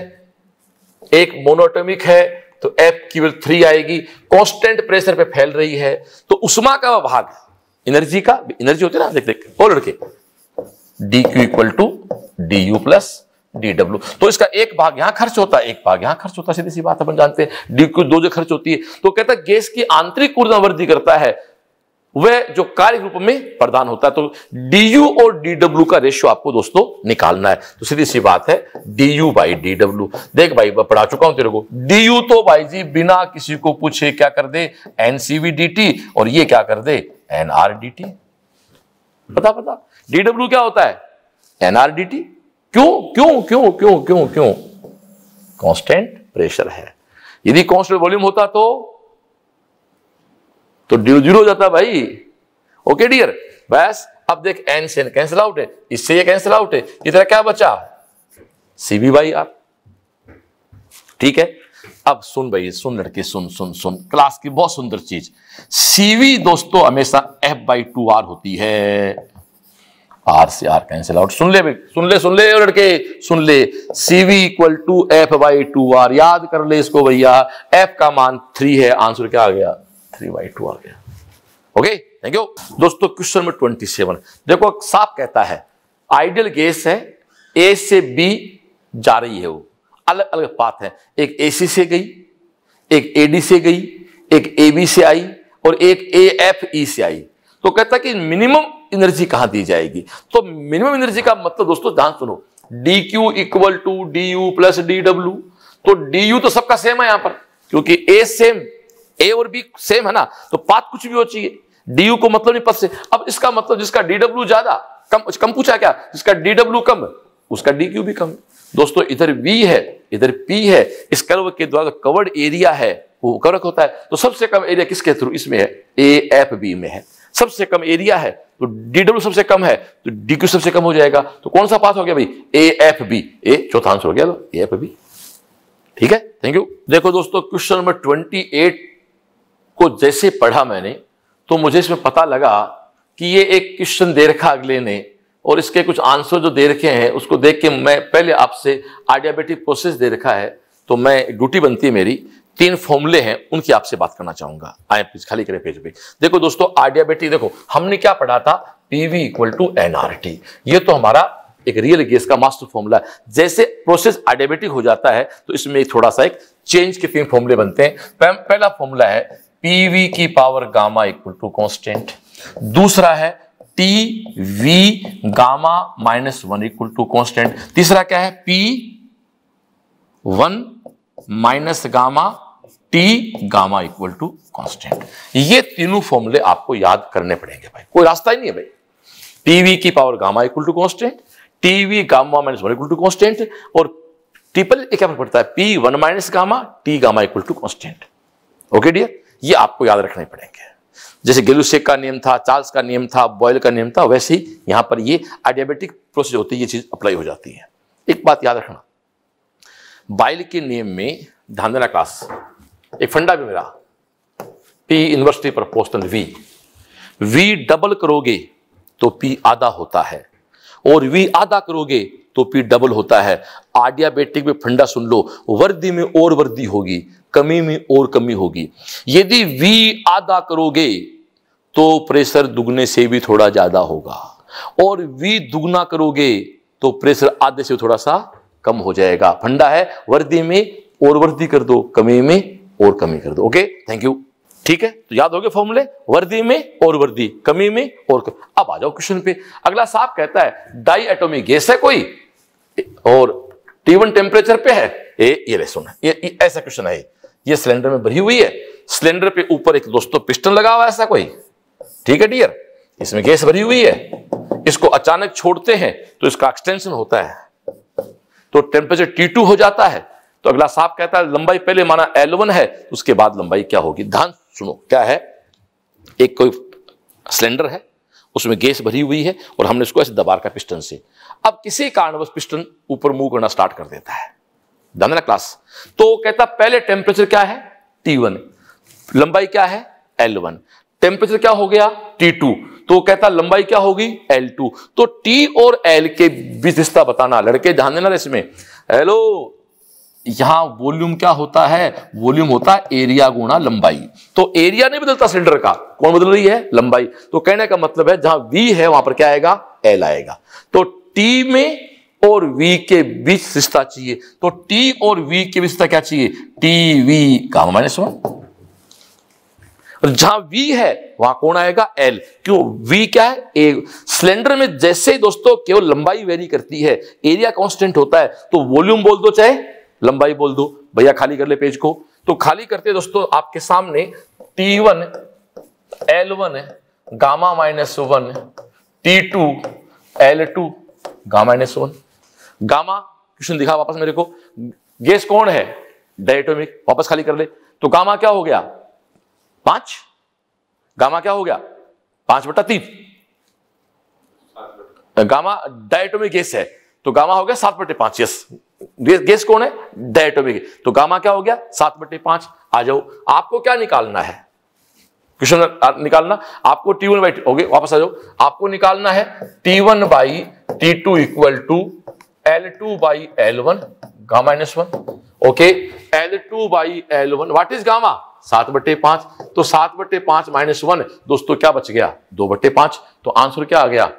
एक मोनोटोमिक है तो एफ क्यूएल थ्री आएगी कॉन्स्टेंट प्रेशर पे फैल रही है तो उष्मा का वह भाग एनर्जी का एनर्जी होती है ना देख देख और लड़के D Q equal to D U plus D W तो इसका एक भाग यहां खर्च होता है एक भाग यहां खर्च होता है सीधी सी बात अपन जानते हैं डी क्यू दो जो खर्च होती है तो कहता है गैस की आंतरिक ऊर्जा वृद्धि करता है वह जो कार्य रूप में प्रदान होता है तो डीयू और डीडब्ल्यू का रेशियो आपको दोस्तों निकालना है तो सीधी सी बात है डीयू बाई डीडब्ल्यू देख भाई मैं पढ़ा चुका हूं तेरे को डीयू तो भाई जी बिना किसी को पूछे क्या कर दे एनसीवी डीटी और ये क्या कर दे एनआरडीटी पता पता डीडब्ल्यू क्या होता है एनआरडीटी क्यों क्यों क्यों क्यों क्यों क्यों कॉन्स्टेंट प्रेशर है यदि कॉन्स्टेंट वॉल्यूम होता तो तो ड्यू जीरो हो जाता भाई ओके डियर बस अब देख एन से कैंसिल आउट है इससे ये कैंसिल आउट है इतना क्या बचा सी बी बाई आर ठीक है अब सुन भाई सुन लड़के सुन सुन सुन क्लास की बहुत सुंदर चीज सीवी दोस्तों हमेशा एफ बाई टू आर होती है आर से आर कैंसिल आउट सुन ले सुन ले सुन ले लड़के सुन ले CV equal to F by two R याद कर ले इसको भैया एफ का मान थ्री है आंसर क्या आ गया थ्री बाई टू आ गया ओके थैंक यू दोस्तों क्वेश्चन नंबर ट्वेंटी सेवन देखो साफ कहता है आइडियल गैस है ए से बी जा रही है वो अलग अलग पाथ है एक ए सी से गई एक ए डी से गई एक ए बी से आई और एक ए एफ ई से आई तो कहता कि मिनिमम एनर्जी कहां दी जाएगी तो मिनिमम एनर्जी का मतलब दोस्तों ध्यान सुनो D Q equal to D U plus D W तो डी यू तो सबका सेम है यहां पर क्योंकि ए सेम ए और बी सेम है ना तो पात कुछ भी हो चाहिए डी को मतलब नहीं पद से अब इसका मतलब जिसका डी डब्ल्यू ज्यादा कम कम पूछा क्या जिसका डी डब्ल्यू कम उसका डी क्यू भी कम दोस्तों इधर वी है इधर पी है इस कर्व के द्वारा कवर्ड एरिया है वो कवर होता है तो सबसे कम एरिया किसके थ्रू इसमें है ए एफ बी में है सबसे कम एरिया है तो डी डब्ल्यू सबसे कम है तो डी क्यू सबसे कम हो जाएगा तो कौन सा पास हो गया भाई ए एफ बी ए चौथा आंसर हो गया ए एफ बी ठीक है थैंक यू देखो दोस्तों क्वेश्चन नंबर ट्वेंटी एट को जैसे पढ़ा मैंने तो मुझे इसमें पता लगा कि ये एक क्वेश्चन दे रखा अगले ने और इसके कुछ आंसर जो दे रखे हैं उसको देख के मैं पहले आपसे आइडियाबेटिक प्रोसेस दे रखा है तो मैं ड्यूटी बनती है मेरी तीन फॉर्मूले हैं उनकी आपसे बात करना चाहूंगा आए प्लीज खाली करें पेज पे देखो दोस्तों आइडियाबेटिक देखो हमने क्या पढ़ा था पीवी इक्वल टू एनआरटी ये तो हमारा एक रियल गैस का मास्टर फॉर्मूला है जैसे प्रोसेस आइडियाबेटिक हो जाता है तो इसमें थोड़ा सा एक चेंज के तीन फॉर्मूले बनते हैं पहला फॉर्मूला है पीवी की power gamma equal to constant दूसरा है T V gamma minus one equal to constant तीसरा क्या है P one minus gamma T gamma equal to constant ये तीनों फॉर्मूले आपको याद करने पड़ेंगे भाई कोई रास्ता ही नहीं है भाई टीवी की power gamma equal to constant TV gamma minus one equal to constant और ट्रिपल क्या पड़ता है P one minus gamma T gamma equal to constant okay dear ये आपको याद रखने पड़ेंगे जैसे गेलुसेक का नियम था चार्ल्स का नियम था बॉयल का नियम था वैसे ही यहां पर ये आइडियाबेटिक प्रोसेस होती है ये चीज़ अप्लाई हो जाती है एक बात याद रखना बाइल के नियम में ध्यान देना क्लास एक फंडा भी मेरा पी यूनिवर्सिटी पर पोस्टन वी वी डबल करोगे तो पी आधा होता है और वी आधा करोगे तो पी डबल होता है आडियाबेटिक में फंडा सुन लो वर्दी में और वर्दी होगी कमी में और कमी होगी यदि वी आधा करोगे तो प्रेशर दुगने से भी थोड़ा ज्यादा होगा और वी दुगना करोगे तो प्रेशर आधे से थोड़ा सा कम हो जाएगा फंडा है वर्दी में और वर्दी कर दो कमी में और कमी कर दो ओके थैंक यू ठीक है तो याद हो गए फॉर्मूले वर्दी में और वर्दी कमी में और कमी। अब आ जाओ क्वेश्चन पे अगला साफ कहता है डाई एटोमिक गैस है कोई और टी वन टेम्परेचर पे है ए ये, ये ऐसा क्वेश्चन है ये सिलेंडर में भरी हुई है सिलेंडर पे ऊपर एक दोस्तों पिस्टन लगा हुआ ऐसा कोई ठीक है डियर इसमें गैस भरी हुई है इसको अचानक छोड़ते हैं तो इसका एक्सटेंशन होता है तो टेम्परेचर टी टू हो जाता है तो अगला साफ कहता है लंबाई पहले माना एल है उसके बाद लंबाई क्या होगी ध्यान सुनो क्या है एक कोई सिलेंडर है उसमें गैस भरी हुई है और हमने इसको ऐसे दबार का पिस्टन से अब किसी कारणवश पिस्टन ऊपर मूव करना स्टार्ट कर देता है ध्यान देना क्लास तो कहता पहले टेम्परेचर क्या है टी लंबाई क्या है एल वन टेम्परेचर क्या हो गया टी तो कहता लंबाई क्या होगी L2 तो T और L के बीच रिश्ता बताना लड़के ध्यान देना इसमें हेलो यहां वॉल्यूम क्या होता है वॉल्यूम होता है एरिया गुणा लंबाई तो एरिया नहीं बदलता सिलेंडर का कौन बदल रही है लंबाई तो कहने का मतलब है जहां V है वहां पर क्या आएगा L आएगा तो T में और V के बीच रिश्ता चाहिए तो T और V के बीच रिश्ता क्या चाहिए टी वी काम माइनस वन जहां V है वहां कौन आएगा L क्यों V क्या है A सिलेंडर में जैसे ही दोस्तों केवल लंबाई वेरी करती है एरिया कांस्टेंट होता है तो वॉल्यूम बोल दो चाहे लंबाई बोल दो भैया खाली कर ले पेज को तो खाली करते दोस्तों आपके सामने T1 L1 gamma minus one T two L two gamma minus one gamma question दिखा वापस मेरे को गैस कौन है डायटोमिक वापस खाली कर ले तो गामा क्या हो गया पांच गामा क्या हो गया पांच बटा तीन तो गामा डायटोमिक गैस है तो गामा हो गया सात बटे पांच यस गैस कौन है डायटोमिक तो गामा क्या हो गया सात बटे पांच आ जाओ आपको क्या निकालना है क्वेश्चन निकालना आपको टी वन बाई हो वापस आ जाओ आपको निकालना है T one by T two equal to L two by L one गा minus one okay L two by L one what is gamma सात बटे पांच तो सात बटे पांच माइनस वन दोस्तों क्या बच गया दो बटे पांच तो आंसर क्या आ गया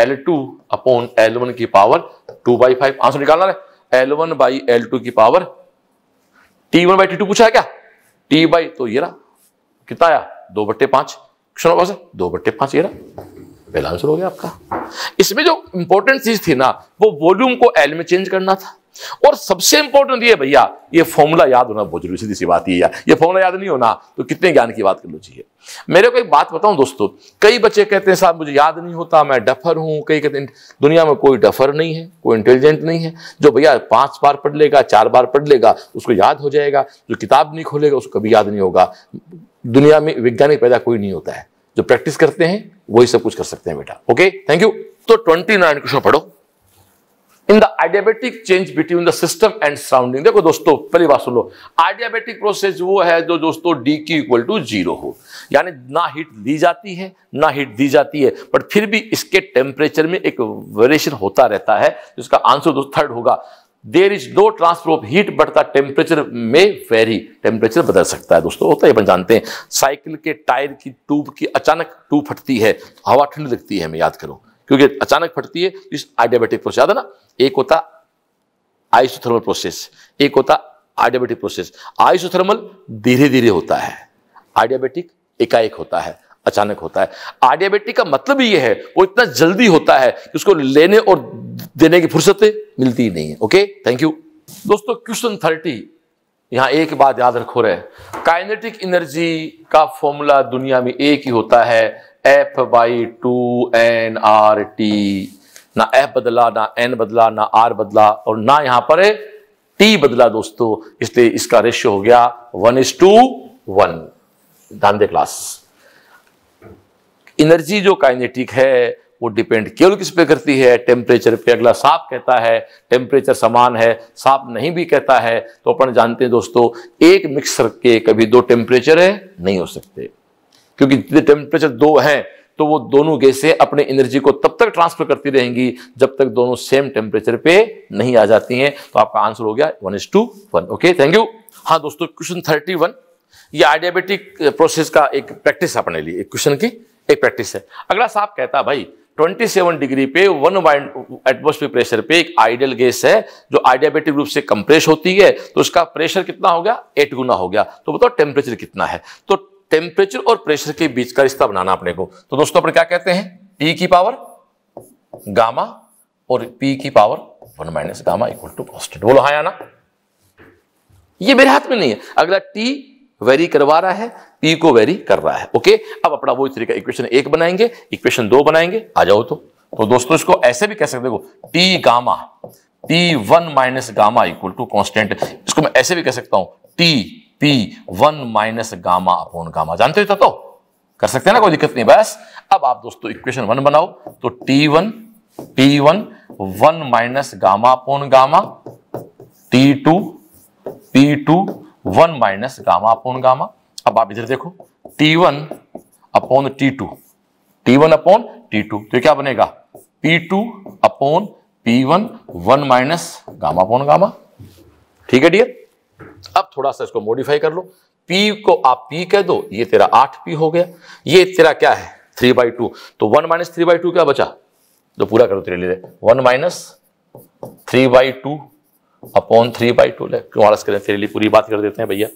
L two upon L one की power two by five answer निकालना है L one by L two की power T one by T two पूछा है क्या टी बाई तो ये रहा कितना आया दो बट्टे पांच क्वेश्चन दो बट्टे पांच ये रहा पहला आंसर हो गया आपका इसमें जो इंपॉर्टेंट चीज थी ना वो वॉल्यूम को एल में चेंज करना था और सबसे इंपॉर्टेंट ये भैया ये फॉर्मूला याद होना बहुत जरूरी सीधी सी बात है ये फॉर्मूला याद नहीं होना तो कितने ज्ञान की बात कर लो चाहिए मेरे को एक बात बताऊं दोस्तों कई बच्चे कहते हैं साहब मुझे याद नहीं होता मैं डफर हूं कई कहते हैं दुनिया में कोई डफर नहीं है कोई इंटेलिजेंट नहीं है जो भैया पांच बार पढ़ लेगा चार बार पढ़ लेगा उसको याद हो जाएगा जो किताब नहीं खोलेगा उसको कभी याद नहीं होगा दुनिया में वैज्ञानिक पैदा कोई नहीं होता है जो प्रैक्टिस करते हैं वही सब कुछ कर सकते हैं बेटा ओके थैंक यू तो ट्वेंटी नाइन क्वेश्चन पढ़ो in the adiabatic change between the system and surrounding देखो दोस्तों पहली बात सुन लो आइडियाबेटिक प्रोसेस वो है जो दोस्तों डी की इक्वल टू जीरो हो यानी ना हीट दी जाती है ना हीट दी जाती है बट फिर भी इसके टेम्परेचर में एक वेरिएशन होता रहता है जिसका आंसर दोस्तों थर्ड होगा there is no transfer of heat बढ़ता टेम्परेचर में वेरी टेम्परेचर बदल सकता है दोस्तों होता है जानते हैं साइकिल के टायर की ट्यूब की अचानक ट्यूब फटती है हवा ठंड लगती है हमें याद करो क्योंकि अचानक फटती है इस आइडियाबेटिक प्रोसेस याद है ना एक होता आइसोथर्मल प्रोसेस एक होता आइडियाबेटिक प्रोसेस आइसोथर्मल धीरे धीरे होता है आइडियाबेटिक एकाएक होता है अचानक होता है आडियाबेटिक का मतलब ये है वो इतना जल्दी होता है कि उसको लेने और देने की फुर्सतें मिलती नहीं है ओके थैंक यू दोस्तों क्वेश्चन थर्टी यहां एक बात याद रखो रहे काइनेटिक एनर्जी का फॉर्मूला दुनिया में एक ही होता है F by two N R T ना एफ बदला ना एन बदला ना आर बदला और ना यहां पर टी बदला दोस्तों इसलिए इसका रेशियो हो गया वन इज टू वन धान दे क्लास एनर्जी जो काइनेटिक है वो डिपेंड केवल किस पे करती है टेम्परेचर पे अगला सांप कहता है टेम्परेचर समान है सांप नहीं भी कहता है तो अपन जानते हैं दोस्तों एक मिक्सर के कभी दो टेम्परेचर है नहीं हो सकते क्योंकि जितने टेम्परेचर दो हैं तो वो दोनों गैसें अपने एनर्जी को तब तक ट्रांसफर करती रहेंगी जब तक दोनों सेम टेम्परेचर पे नहीं आ जाती हैं तो आपका आंसर हो गया one is to one okay thank you हाँ दोस्तों क्वेश्चन थर्टी वन ये आइडियाबेटिक प्रोसेस का एक प्रैक्टिस अपने लिए क्वेश्चन की एक प्रैक्टिस है अगला साहब कहता भाई 27 डिग्री पे वन वाइंड एटमोस्फेयर प्रेशर पे एक आइडियल गैस है जो आइडियाबेटिक रूप से कंप्रेस होती है तो उसका प्रेशर कितना हो गया एट गुना हो गया तो बताओ टेम्परेचर कितना है तो टेम्परेचर और प्रेशर के बीच का रिश्ता बनाना अपने को तो दोस्तों अपने क्या कहते हैं पी की पावर गामा और पी की power one minus gamma equal to constant बोलो हाँ या ना ये मेरे हाथ में नहीं है अगला टी वेरी करवा रहा है पी e को वेरी कर रहा है ओके अब अपना वो इस तरीके इक्वेशन एक बनाएंगे इक्वेशन दो बनाएंगे आ जाओ तो तो दोस्तों इसको ऐसे भी कह सकते हो T gamma T one minus gamma equal to constant इसको मैं ऐसे भी कह सकता हूं T P one minus gamma upon gamma जानते हो तो कर सकते हैं ना कोई दिक्कत नहीं बस अब आप दोस्तों इक्वेशन वन बनाओ तो T one T one one minus gamma upon gamma T two P two one minus gamma upon gamma अब आप इधर देखो T one upon T two T one upon T two तो क्या बनेगा P two upon P one one minus gamma upon gamma ठीक है dear अब थोड़ा सा इसको मॉडिफाई कर लो P को आप P कह दो ये तेरा आठ पी हो गया ये तेरा क्या है थ्री बाई टू तो one minus three by two क्या बचा तो पूरा करो तेरे लिए one minus three by two upon three by two ले क्यों आलस करें तेरे लिए पूरी बात कर देते हैं भैया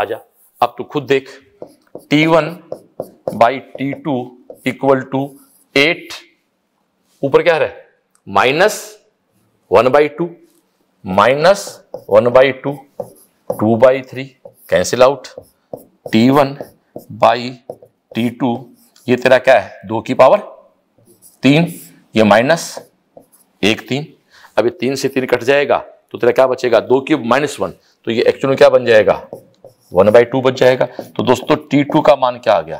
आ जा अब तू खुद देख T one by T two equal to eight ऊपर क्या है minus one by two minus one by two two by three cancel out T one by T two ये तेरा क्या है दो की पावर तीन ये माइनस एक तीन अभी तीन से तीन कट जाएगा तो तेरा क्या बचेगा दो क्यूब माइनस वन तो ये एक्चुअल क्या बन जाएगा वन बाई टू बच जाएगा तो दोस्तों टी टू का मान क्या आ गया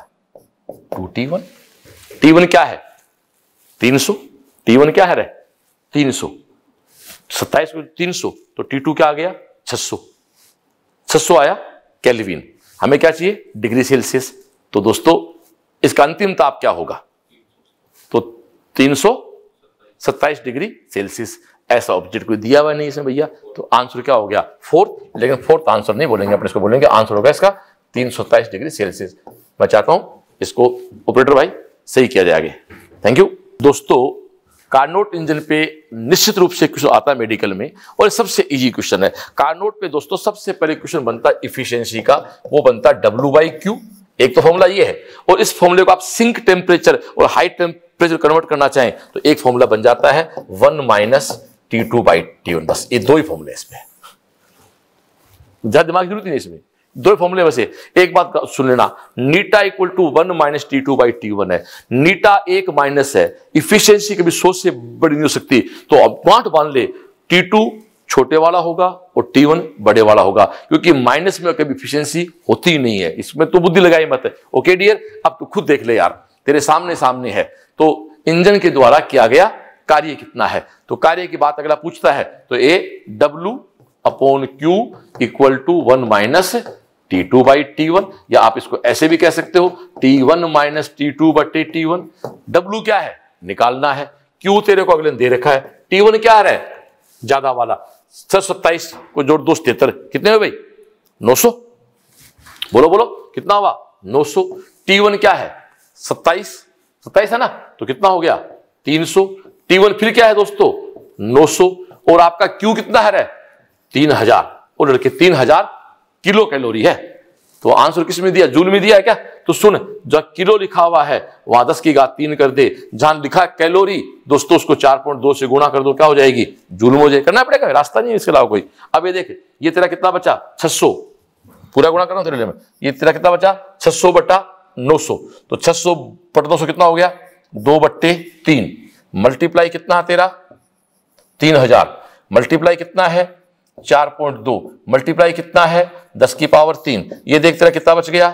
two T one T one क्या है तीन सौ टी वन क्या है रे तीन सौ सत्ताईस तीन सौ तो टी टू क्या आ गया छह सौ छह सौ आया कैलविन हमें क्या चाहिए डिग्री सेल्सियस तो दोस्तों इसका अंतिम ताप क्या होगा तो तीन सौ सत्ताईस डिग्री सेल्सियस ऐसा ऑब्जेक्ट कोई दिया हुआ नहीं इसमें भैया तो आंसर क्या हो गया फोर्थ लेकिन फोर्थ आंसर नहीं बोलेंगे अपने इसको बोलेंगे आंसर होगा इसका तीन डिग्री सेल्सियस मैं चाहता हूं इसको ऑपरेटर भाई सही किया जाए आगे थैंक यू दोस्तों कार्नोट इंजन पे निश्चित रूप से क्वेश्चन आता है मेडिकल में और सबसे इजी क्वेश्चन है कार्नोट पे दोस्तों सबसे पहले क्वेश्चन बनता है इफिशियंसी का वो बनता है डब्ल्यू बाई क्यू एक तो फॉर्मूला ये है और इस फॉर्मूले को आप सिंक टेम्परेचर और हाई टेम्परेचर कन्वर्ट करना चाहें तो एक फॉर्मूला बन जाता है one minus T two by T one बस ये दो ही फॉर्मूले इसमें ज्यादा दिमाग जरूरत नहीं इसमें दो फॉर्मूले वैसे एक बात सुन लेना eta equal to one minus T two by T one है नीटा एक माइनस है इफिशियंसी कभी सोच से बड़ी नहीं हो सकती तो अब गांठ बांध ले टी टू छोटे वाला होगा और टी वन बड़े वाला होगा क्योंकि माइनस में कभी इफिशियंसी होती नहीं है इसमें तो बुद्धि लगाई मत है ओके डियर अब तो खुद देख ले यार तेरे सामने सामने है तो इंजन के द्वारा किया गया कार्य कितना है तो कार्य की बात अगला पूछता है तो A W upon Q equal to one minus T two by T one या आप इसको ऐसे भी कह सकते हो T one minus T two बटे टी वन डब्लू क्या है निकालना है क्यू तेरे को अगले दे रखा है टी वन क्या आ रहा है ज्यादा वाला सर सत्ताईस को जोड़ दो तेहत्तर कितने हुए भाई नौ सौ बोलो बोलो कितना हुआ नौ सौ टी वन क्या है सत्ताईस सत्ताईस है ना तो कितना हो गया तीन सौ टी वन फिर क्या है दोस्तों 900 और आपका क्यू कितना है तीन हजार और लड़के तीन हजार किलो कैलोरी है तो आंसर किस में दिया जूल में दिया है क्या तो सुन जो किलो लिखा हुआ है वहां दस की गात तीन कर दे जहां लिखा है कैलोरी दोस्तों उसको चार पॉइंट दो से गुणा कर दो क्या हो जाएगी जूल हो जाएगी करना पड़ेगा रास्ता नहीं है इसके अलावा कोई अब ये देख ये तेरा कितना बचा छह पूरा गुणा करना तेरे में ये तेरा कितना बचा छह बटा नौ तो छह बटा दो कितना हो गया दो बट्टे तीन मल्टीप्लाई कितना है तेरा तीन हजार मल्टीप्लाई कितना है चार पॉइंट दो मल्टीप्लाई कितना है दस की पावर तीन ये देख तेरा कितना बच गया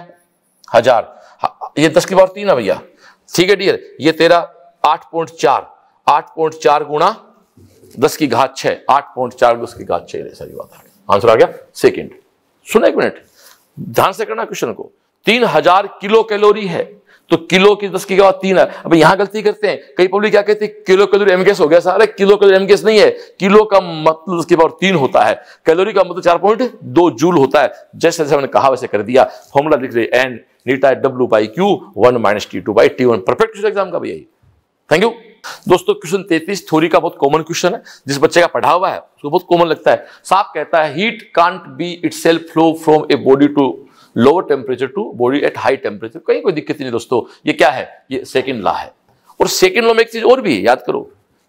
हजार हाँ, ये दस की पावर तीन है भैया ठीक है डियर ये तेरा आठ पॉइंट चार आठ पॉइंट चार गुणा दस की घात छह आठ पॉइंट चार दस की घात छह सारी बात है आंसर आ गया सेकेंड सुना एक मिनट ध्यान से करना क्वेश्चन को तीन हजार किलो कैलोरी है तो किलो की दस की पावर तीन है अब यहां गलती करते हैं कई पब्लिक क्या कहती है किलो कैलोरी एमगेस हो गया सारे किलो कैलोरी एमगेस नहीं है किलो का मतलब दस की पावर तीन होता है कैलोरी का मतलब चार पॉइंट दो जूल होता है जैसे जैसे मैंने कहा वैसे कर दिया फॉर्मूला लिख रहे N eta W by Q one minus T two by T one perfect exam का भैया थैंक यू दोस्तों क्वेश्चन तैतीस थ्योरी का बहुत कॉमन क्वेश्चन है जिस बच्चे का पढ़ा हुआ है उसको बहुत कॉमन लगता है साफ कहता है heat can't be it flow from a body to lower temperature to body at high temperature कहीं कोई दिक्कत नहीं दोस्तों ये क्या है ये सेकेंड लॉ है और सेकेंड लॉ में एक चीज और भी है याद करो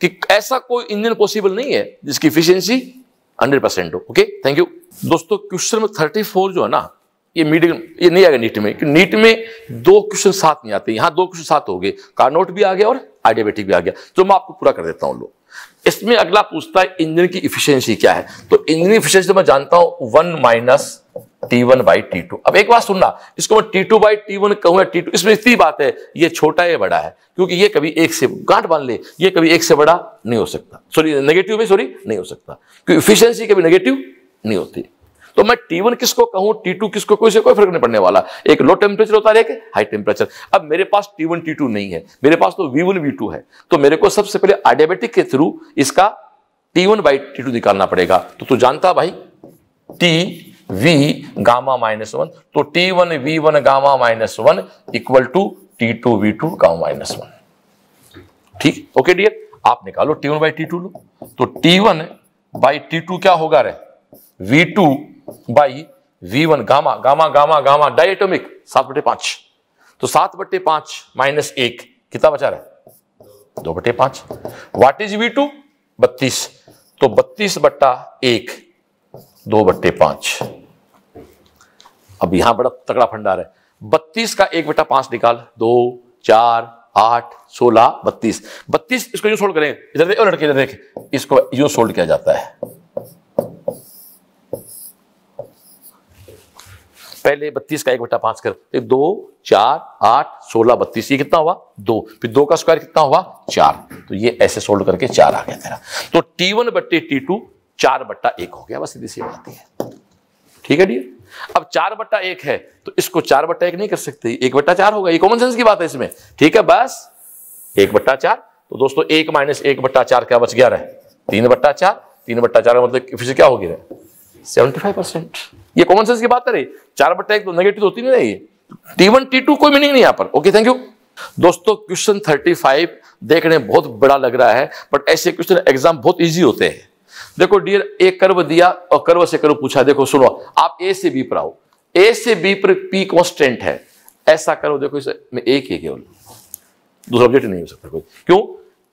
कि ऐसा कोई इंजन पॉसिबल नहीं है जिसकी इफिशियंसी 100 परसेंट हो ओके थैंक यू दोस्तों क्वेश्चन में 34 जो है ना ये मीडियम ये नहीं आएगा नीट में नीट में दो क्वेश्चन साथ नहीं आते यहाँ दो क्वेश्चन साथ हो गए कार्नोट भी आ गया और आइडियाबेटिक भी आ गया जो तो मैं आपको पूरा कर देता हूँ लोग इसमें अगला पूछता है इंजन की इफिशियंसी क्या है तो इंजन इफिशियंसी तो मैं जानता हूं one minus T one by T two अब एक बात सुनना इसको मैं T two by T one कहूंगा टी टू इसमें इतनी बात है ये छोटा है बड़ा है क्योंकि ये कभी एक से गांठ बांध ले ये कभी एक से बड़ा नहीं हो सकता सॉरी नेगेटिव में सॉरी नहीं हो सकता क्योंकि इफिशियंसी कभी नेगेटिव नहीं होती तो मैं टी वन किसको कहूं टी टू किसको कोई से कोई फर्क नहीं पड़ने वाला एक लो टेम्परेचर होता है एक हाई टेम्परेचर अब मेरे पास टी वन टी टू नहीं है मेरे पास तो वी वन वी टू है तो मेरे को सबसे पहले आडियाबेटिक के थ्रू इसका T one by T two निकालना पड़ेगा तो तू जानता भाई T V gamma minus one तो T one V one gamma minus one equal to T two V two gamma minus one ठीक ओके डियर आप निकालो T one by T two लो तो T one by T two क्या होगा रे V two by V one gamma gamma gamma gamma diatomic सात बटे पांच तो सात बटे पांच माइनस एक कितना बचा रहा है दो बटे पांच वाट इज वी टू बत्तीस तो बत्तीस बट्टा एक दो बट्टे पांच अब यहां बड़ा तगड़ा फंडार है बत्तीस का एक बेटा पांच निकाल दो चार आठ सोलह बत्तीस बत्तीस इसको यूं सोल्ड करें इधर देख लड़के इधर देख इसको यूं सोल्ड किया जाता है पहले बत्तीस का एक बटा पांच कर दो चार आठ सोलह बत्तीस ये कितना हुआ दो फिर दो का स्क्वायर कितना हुआ चार तो ये ऐसे सोल्ड करके चार आ गया तेरा तो टी वन बट्टे टी टू चार बट्टा एक हो गया बस इधर से बात है ठीक है डियर अब चार बट्टा एक है तो इसको चार बट्टा एक नहीं कर सकते एक बट्टा चार होगा ये कॉमन सेंस की बात है इसमें ठीक है बस एक बट्टा चार तो दोस्तों एक माइनस एक बट्टा चार क्या बच ग्यारह तीन बट्टा चार तीन बट्टा चार मतलब फिर से क्या हो गया सेवेंटी फाइव परसेंट ये कॉमन सेंस की बात है चार बट्टा एक तो नेगेटिव होती नहीं रही टी वन टी टू कोई मीनिंग नहीं यहाँ पर ओके थैंक यू दोस्तों क्वेश्चन थर्टी फाइव देखने बहुत बड़ा लग रहा है बट ऐसे क्वेश्चन एग्जाम बहुत ईजी होते हैं देखो डियर एक कर्व दिया और कर्व से कर्व पूछा देखो सुनो आप ए से बी पर आओ ए से बी पर पी कॉन्स्टेंट है ऐसा करो देखो इसे में एक ही केवल दूसरा ऑब्जेक्ट नहीं हो सकता कोई क्यों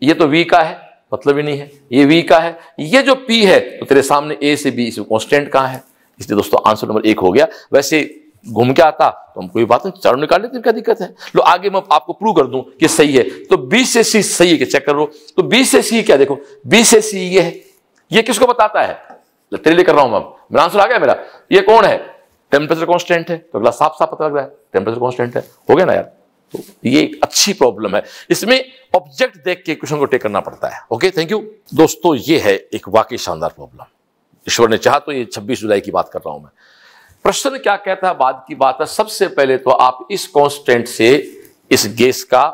ये तो वी का है मतलब ही नहीं है ये वी का है ये जो पी है तो तेरे सामने ए से बी इसमें कॉन्स्टेंट कहाँ है इसलिए दोस्तों आंसर नंबर एक हो गया वैसे घूम के आता तो हम कोई बात नहीं चारों निकाल लेते क्या दिक्कत है लो आगे मैं आपको प्रूव कर दूं कि सही है तो बी से सी सही है कि चेक करो तो बी से सी क्या देखो बी से सी ये है ये किसको बताता है तेरे लिए कर रहा हूं मैं आंसर आ गया मेरा ये कौन है टेम्परेचर कॉन्स्टेंट है तो अगला साफ साफ पता लग रहा है टेम्परेचर कॉन्स्टेंट है हो गया ना यार तो ये एक अच्छी प्रॉब्लम है इसमें ऑब्जेक्ट देख के क्वेश्चन को टेक करना पड़ता है ओके थैंक यू दोस्तों ये है एक वाकई शानदार प्रॉब्लम ईश्वर ने चाहा तो ये 26 जुलाई की बात कर रहा हूं मैं प्रश्न क्या कहता है बाद की बात है सबसे पहले तो आप इस कॉन्स्टेंट से इस गैस का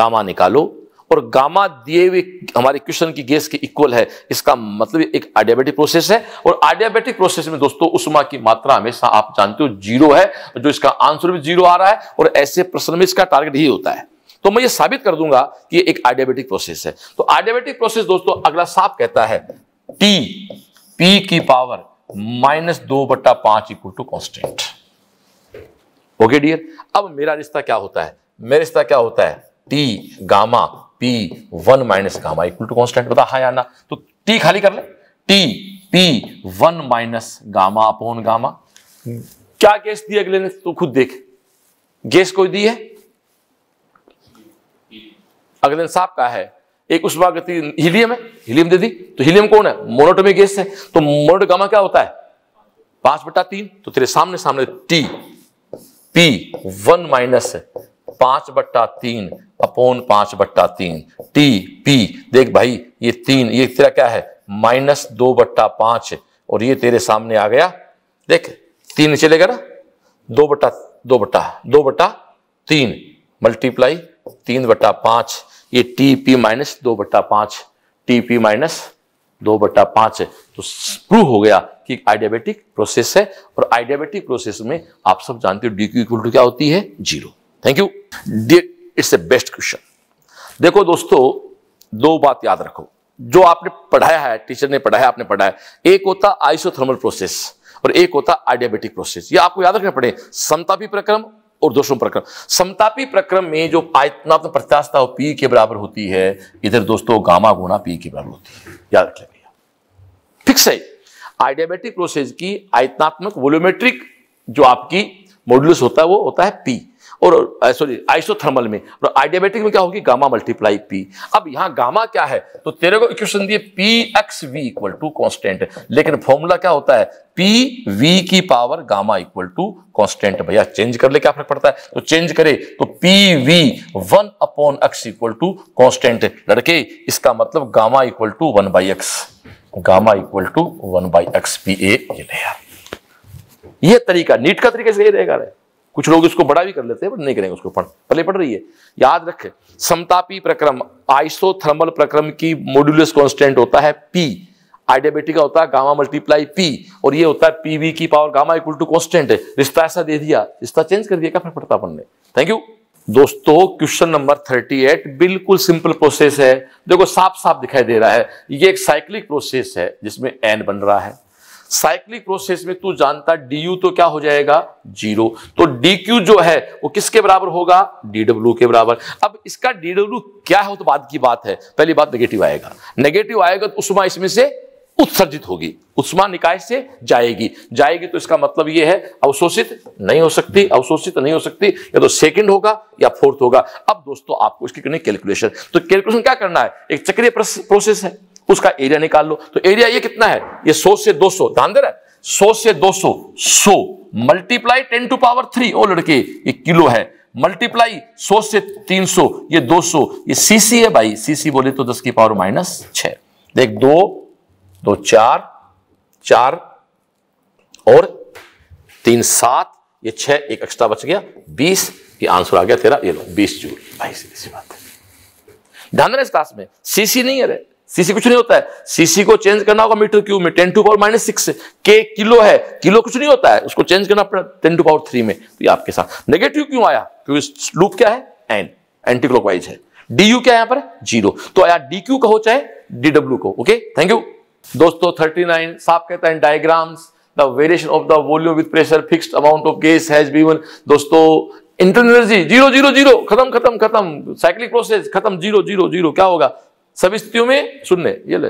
गामा निकालो और गामा दिए हुए हमारे क्वेश्चन की गैस के इक्वल है इसका मतलब एक आडियाबेटिक प्रोसेस है और आडियाबेटिक प्रोसेस में दोस्तों उष्मा की मात्रा हमेशा आप जानते हो जीरो है जो इसका आंसर भी जीरो आ रहा है और ऐसे प्रश्न में इसका टारगेट ही होता है तो मैं ये साबित कर दूंगा कि एक आडियाबेटिक प्रोसेस है तो आडियाबेटिक प्रोसेस दोस्तों अगला साफ कहता है टी पी की पावर माइनस दो बट्टा पांच equal to constant okay dear अब मेरा रिश्ता क्या होता है मेरा रिश्ता क्या होता है T gamma P one minus gamma equal to constant बता हा या ना तो टी खाली कर ले T P one minus gamma upon gamma क्या गैस दी अगले ने तो खुद देख गैस कोई दी है अगले ने साफ कहा है एक उष्मा गति हीलियम है हीलियम दे दी तो हीलियम कौन है मोनोटोमी गैस है तो मोनोट गामा क्या होता है पांच बटा तीन तो तेरे सामने सामने टी पी वन माइनस पांच बट्टा तीन अपोन पांच बट्टा तीन टी पी देख भाई ये तीन ये तेरा क्या है माइनस दो बट्टा पांच और ये तेरे सामने आ गया देख तीन चले गया ना दो बट्टा दो बट्टा दो बट्टा तीन मल्टीप्लाई तीन बट्टा पांच ये टी पी माइनस दो बट्टा पांच टी पी माइनस दो बट्टा पांच तो प्रूव हो गया कि आइडियाबेटिक प्रोसेस है और आइडियाबेटिक प्रोसेस में आप सब जानते हो डी क्यू इक्वल टू क्या होती है zero thank you it's a best question देखो दोस्तों दो बात याद रखो जो आपने पढ़ाया है टीचर ने पढ़ाया आपने पढ़ाया एक होता आइसोथर्मल प्रोसेस और एक होता आइडियाबेटिक प्रोसेस ये आपको याद रखना पड़े समतापी प्रक्रम और दोषों प्रक्रम समतापी प्रक्रम में जो आयतनात्म प्रत्यास्था पी के बराबर होती है इधर दोस्तों गामा गुणा पी के बराबर होती है याद रख भैया फिक्स है आइडियाबेटिक प्रोसेस की आयतनात्मक वोल्यूमेट्रिक जो आपकी मॉड्यूल होता है वो होता है पी और सॉरी आइसोथर्मल में और आइडियाबेटिक में क्या होगी गामा मल्टीप्लाई पी अब यहां गामा क्या है तो तेरे को इक्वेशन दिए P X V equal to constant लेकिन फॉर्मूला क्या होता है पी वी की power gamma equal to constant भैया चेंज कर ले क्या फर्क पड़ता है तो चेंज करे तो P V one upon X equal to constant लड़के इसका मतलब gamma equal to one by X gamma equal to one by X P A ये तरीका नीट का तरीका सही रहेगा रहे। कुछ लोग इसको बड़ा भी कर लेते हैं बट नहीं करेंगे उसको पढ़ पहले पढ़ रही है याद रखें समतापी प्रक्रम आइसोथर्मल प्रक्रम की मोड्यूलस कॉन्स्टेंट होता है पी आइडियाबेटिक का होता है गामा मल्टीप्लाई पी और ये होता है पी वी की power gamma equal to constant है रिश्ता ऐसा दे दिया रिश्ता चेंज कर दिया क्या फिर पढ़ता पढ़ने थैंक यू दोस्तों क्वेश्चन नंबर थर्टी एट बिल्कुल सिंपल प्रोसेस है देखो साफ साफ दिखाई दे रहा है ये एक साइक्लिक प्रोसेस है जिसमें एन बन रहा है साइक्लिक प्रोसेस में तू जानता डी यू तो क्या हो जाएगा जीरो तो डी क्यू जो है वो किसके बराबर होगा डीडब्ल्यू के बराबर अब इसका डीडब्ल्यू क्या है तो बाद की बात है पहली बात नेगेटिव आएगा नेगेटिव आएगा तो उसमें इसमें से उत्सर्जित होगी उष्मा निकाय से जाएगी जाएगी तो इसका मतलब यह है अवशोषित नहीं हो सकती अवशोषित नहीं हो सकती या तो सेकंड होगा या फोर्थ होगा अब दोस्तों आपको इसकी करनी कैलकुलेशन तो कैलकुलेशन क्या करना है एक चक्रीय प्रोसेस है उसका एरिया निकाल लो तो एरिया ये कितना है ये 100 से 200 सौ ध्यान दे रहा है 100 से 200 सौ so multiply ten to power three ओ लड़के ये किलो है मल्टीप्लाई 100 से 300 ये 200 ये सीसी है भाई सीसी बोले तो 10 की पावर माइनस छ देख दो दो चार चार और तीन सात ये छह एक एक्स्ट्रा बच गया बीस ये आंसर आ गया तेरा ये लो बीस जूल भाई सीधी सी बात है ध्यान रहे इस क्लास में सीसी नहीं है रे सीसी कुछ नहीं होता है सीसी को चेंज करना होगा मीटर क्यूब में ten to power minus six के किलो है किलो कुछ नहीं होता है उसको चेंज करना पड़ा टेन टू पावर थ्री में तो ये आपके साथ नेगेटिव क्यों आया क्योंकि लूप क्या है एन एंटी है डी यू क्या यहां पर जीरो तो आया डी क्यू कहो चाहे डी डब्ल्यू को ओके थैंक यू दोस्तों थर्टी नाइन साफ कहता है diagrams the variation of the volume with pressure fixed amount of gas has been दोस्तों internal energy zero zero zero खत्म खत्म खत्म साइक्लिक प्रोसेस खत्म जीरो जीरो जीरो क्या होगा सभी स्थितियों में सुनने ये ले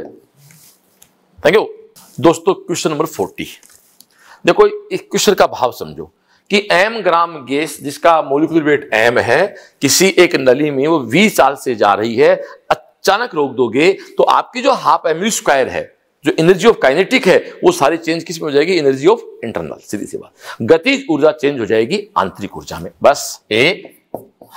थैंक यू दोस्तों क्वेश्चन नंबर फोर्टी देखो इस क्वेश्चन का भाव समझो कि एम ग्राम गैस जिसका मोलिकुलर वेट एम है किसी एक नली में वो वी साल से जा रही है अचानक रोक दोगे तो आपकी जो हाफ एम स्क्वायर है जो एनर्जी ऑफ काइनेटिक है वो सारी चेंज किस में हो जाएगी एनर्जी ऑफ इंटरनल सीधी सी बात गतिज ऊर्जा चेंज हो जाएगी आंतरिक ऊर्जा में बस ए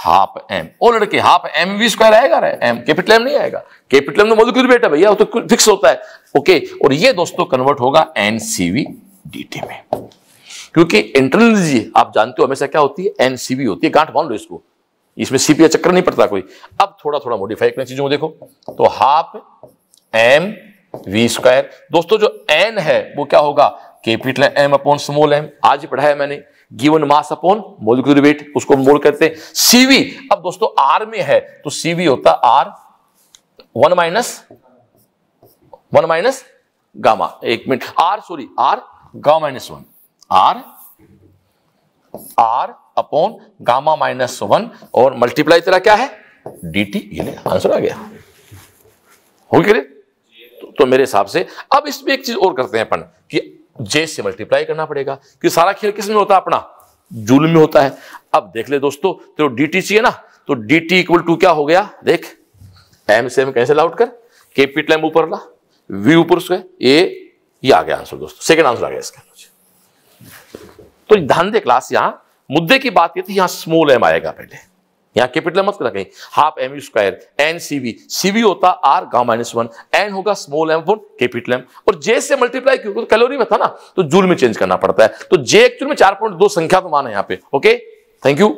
हाफ एम ओ लड़के हाफ एम वी स्क्वायर आएगा रहे एम कैपिटल एम नहीं आएगा कैपिटल एम तो मधुकृत बेटा भैया वो तो फिक्स होता है ओके और ये दोस्तों कन्वर्ट होगा एन सीवी डी में क्योंकि इंटरनल एनर्जी आप जानते हो हमेशा क्या होती है एनसीवी होती है गांठ बांध लो इसको इसमें सीपी चक्कर नहीं पड़ता कोई अब थोड़ा थोड़ा मॉडिफाई करना चीजों को देखो तो हाफ एम वी स्क्वायर दोस्तों जो एन है वो क्या होगा capital M upon small M आज ही पढ़ा है मैंने given mass upon molecular weight उसको मोल कहते हैं सीवी अब दोस्तों आर में है तो सीवी होता R one minus one minus gamma एक मिनट आर सॉरी आर गा minus one R R upon gamma minus one और मल्टीप्लाई तेरा क्या है डीटी ये आंसर आ गया हो गया तो, तो मेरे हिसाब से अब इसमें एक चीज और करते हैं अपन कि जे से मल्टीप्लाई करना पड़ेगा क्योंकि सारा खेल किस में होता है अपना जूल में होता है अब देख ले दोस्तों तो डी टी चाहिए ना तो डी टी इक्वल टू क्या हो गया देख एम से एम कैंसिल आउट कर पीट लैम ऊपर ला वी ऊपर उसके ए ये आ गया आंसर दोस्तों सेकंड आंसर आ गया इसका तो ध्यान दे क्लास यहां मुद्दे की बात ये थी यहां स्मॉल एम आएगा पहले यहाँ कैपिटल मत रखें half M U square N CV CV होता आर गा माइनस वन एन होगा small M upon capital M और जे से मल्टीप्लाई क्योंकि तो कैलोरी में था ना तो जूल में चेंज करना पड़ता है तो जे एक्चुअल में चार पॉइंट दो संख्या तो माना है यहाँ पे ओके थैंक यू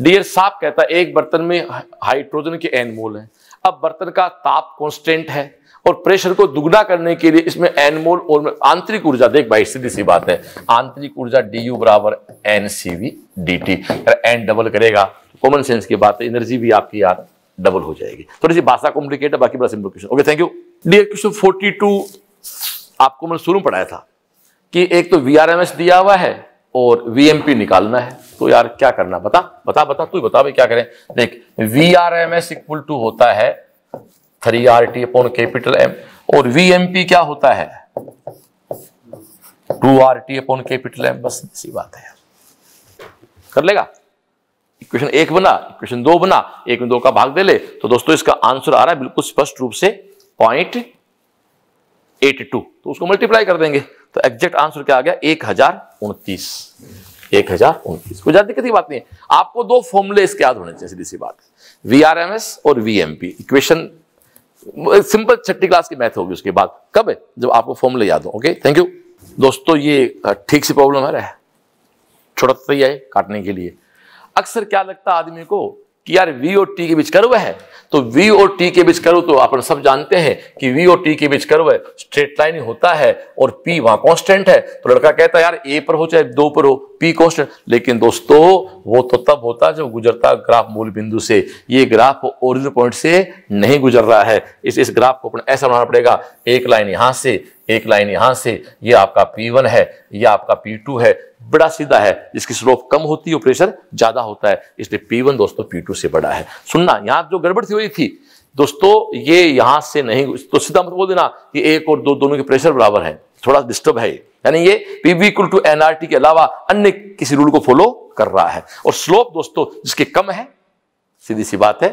डियर साहब कहता है एक बर्तन में हाइड्रोजन के एन मोल है अब बर्तन का ताप कॉन्स्टेंट है और प्रेशर को दुगना करने के लिए इसमें एन मोल और आंतरिक ऊर्जा देख भाई सीधी सी बात है आंतरिक ऊर्जा डी यू बराबर N C V D T N double करेगा कॉमन सेंस की बात है एनर्जी भी आपकी यार डबल हो जाएगी थोड़ी सी भाषा कॉम्प्लिकेट है बाकी बड़ा simple question okay thank you dear question forty two आपको मैंने शुरू पढ़ाया था कि एक तो वी आर एम एस दिया हुआ है और वी एम पी निकालना है तो यार क्या करना बता बता बता तू बता भाई क्या करें देख V R M S equal to होता है three R T upon capital M और वी एम पी क्या होता है two R T upon capital M बस इसी बात है कर लेगा इक्वेशन एक बना इक्वेशन दो बना एक में दो का भाग दे ले तो दोस्तों इसका आंसर आ रहा है बिल्कुल स्पष्ट रूप से पॉइंट एट टू तो उसको मल्टीप्लाई कर देंगे तो एग्जैक्ट आंसर क्या आ गया एक हजार उनतीस एक हजार उनतीस कोई ज्यादा दिक्कत की बात नहीं है आपको दो फॉर्मूले इसके याद होने चाहिए सीधी सी बात वी आर एम एस और V M P equation simple छठी क्लास की मैथ होगी उसके बाद कब है जब आपको फॉर्मूले याद हो ओके थैंक यू दोस्तों ये ठीक सी प्रॉब्लम है छोटा तो ही आए काटने के लिए अक्सर क्या लगता आदमी को कि यार वी और टी के बीच कर्व है तो वी और टी के बीच कर्व तो अपन सब जानते हैं कि वी और टी के बीच कर्व है स्ट्रेट लाइन होता है और पी वहां कांस्टेंट है तो लड़का कहता है यार ए पर हो चाहे दो पर हो पी कांस्टेंट लेकिन दोस्तों वो तो तब होता है जब गुजरता ग्राफ मूल बिंदु से ये ग्राफ ओरिजिन पॉइंट से नहीं गुजर रहा है इस इस ग्राफ को अपना ऐसा बनाना पड़ेगा एक लाइन यहां से एक लाइन यहां से ये आपका पी है ये आपका पी है बड़ा सीधा है जिसकी स्लोप कम होती है प्रेशर ज्यादा होता है इसलिए P1 दोस्तों P2 से बड़ा है सुनना यहां जो गड़बड़ थी हुई थी दोस्तों ये यहां से नहीं तो सीधा मत बोल देना कि एक और दो दोनों के प्रेशर बराबर है थोड़ा डिस्टर्ब है यानी ये पी टू एनआरटी के अलावा अन्य किसी रूल को फॉलो कर रहा है और स्लोप दोस्तों जिसके कम है सीधी सी बात है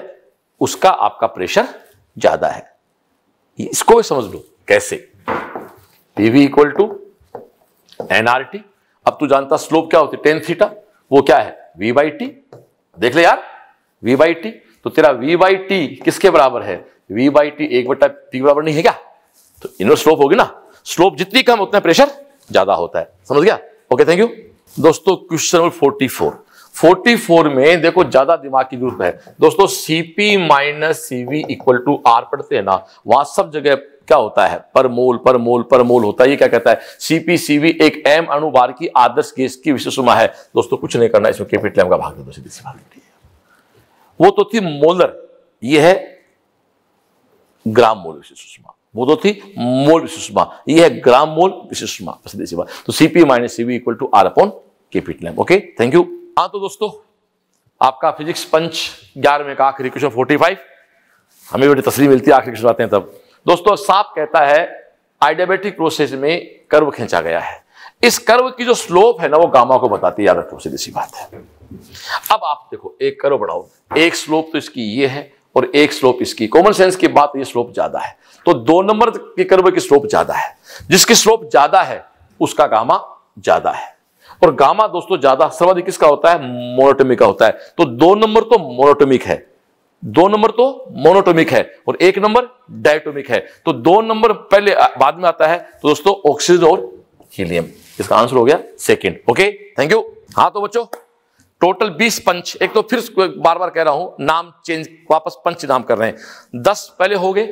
उसका आपका प्रेशर ज्यादा है इसको भी समझ लो कैसे पीवी इक्वल टू एनआरटी अब तू जानता स्लोप क्या होती टेन थीटा वो क्या है वी बाई टी देख ले यार वी बाई टी तो तेरा वी बाई टी किसके बराबर है वी बाई टी एक बटा पी बराबर नहीं है क्या तो इनर स्लोप होगी ना स्लोप जितनी कम उतना प्रेशर ज्यादा होता है समझ गया ओके थैंक यू दोस्तों क्वेश्चन नंबर फोर्टी फोर 44 में देखो ज्यादा दिमाग की जरूरत है दोस्तों CP minus CV equal to R पढ़ते हैं ना वहां सब जगह क्या होता है पर मोल पर मोल पर मोल होता है ये क्या कहता है सीपी सीवी एक एम अणुबार की आदर्श गैस की विशेषमा है दोस्तों कुछ नहीं करना इसमें कैपिटल एम का भाग दो सीधी भाग वो तो थी मोलर ये है ग्राम मोल विशेषमा वो तो थी मोल विशेषमा ये है ग्राम मोल विशेषमा सीधी सी बात तो CP minus CV equal to R upon capital M okay thank you हाँ तो दोस्तों आपका फिजिक्स पंच ग्यारह में का आखिरी क्वेश्चन फोर्टी फाइव हमें बड़ी तस्वीर मिलती है आखिरी क्वेश्चन आते हैं तब दोस्तों साफ कहता है आइडियाबेटिक प्रोसेस में कर्व खींचा गया है इस कर्व की जो स्लोप है ना वो गामा को बताती है याद रखो सीधी सी बात है अब आप देखो एक कर्व बढ़ाओ एक स्लोप तो इसकी ये है और एक स्लोप इसकी कॉमन सेंस की बात ये स्लोप ज्यादा है तो दो नंबर के कर्व की स्लोप ज्यादा है जिसकी स्लोप ज्यादा है उसका गामा ज्यादा है और गामा दोस्तों ज्यादा सर्वाधिक किसका होता है मोनोटोमिक का होता है तो दो नंबर तो मोनोटोमिक है दो नंबर तो मोनोटोमिक है और एक नंबर डायटोमिक है तो दो नंबर पहले बाद में आता है तो दोस्तों ऑक्सीजन और हीलियम इसका आंसर हो गया सेकंड ओके थैंक यू हाँ तो बच्चों टोटल 20 पंच एक तो फिर बार बार कह रहा हूं नाम चेंज वापस पंच नाम कर रहे हैं दस पहले हो गए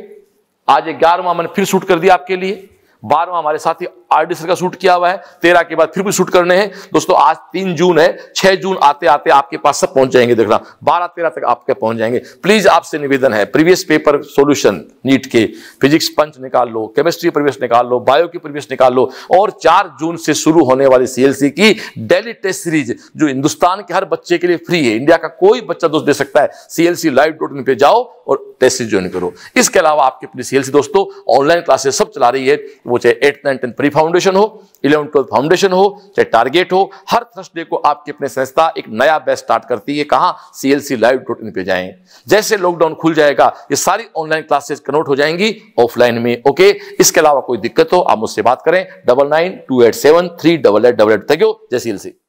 आज ग्यारहवा मैंने फिर शूट कर दिया आपके लिए बारहवा हमारे साथी आर्टिस्ट का शूट किया हुआ है तेरह के बाद फिर भी शूट करने हैं दोस्तों आज तीन जून है छह जून आते आते आपके पास सब पहुंच जाएंगे देखना बारह तेरह तक आपके पहुंच जाएंगे प्लीज आपसे निवेदन है प्रीवियस पेपर सोल्यूशन नीट के फिजिक्स पंच निकाल लो केमिस्ट्री प्रवेश निकाल लो बायो की प्रवेश निकाल लो और चार जून से शुरू होने वाली सीएलसी की डेली टेस्ट सीरीज जो हिंदुस्तान के हर बच्चे के लिए फ्री है इंडिया का कोई बच्चा दोस्त दे सकता है सीएलसी लाइव डॉट इन पे जाओ और टेस्ट सीरीज ज्वाइन करो इसके अलावा आपकी अपनी सीएलसी दोस्तों ऑनलाइन क्लासेस सब चला रही है वो चाहे eight nine ten pre foundation हो इलेवन ट्वेल्थ फाउंडेशन हो चाहे टारगेट हो हर थर्सडे को आपकी अपने संस्था एक नया बैच स्टार्ट करती है कहाँ C L C live dot in पे जाए जैसे लॉकडाउन खुल जाएगा ये सारी ऑनलाइन क्लासेस कन्वर्ट हो जाएंगी ऑफलाइन में ओके इसके अलावा कोई दिक्कत हो आप मुझसे बात करें double nine two eight seven three double eight double eight thank you जय सी एल सी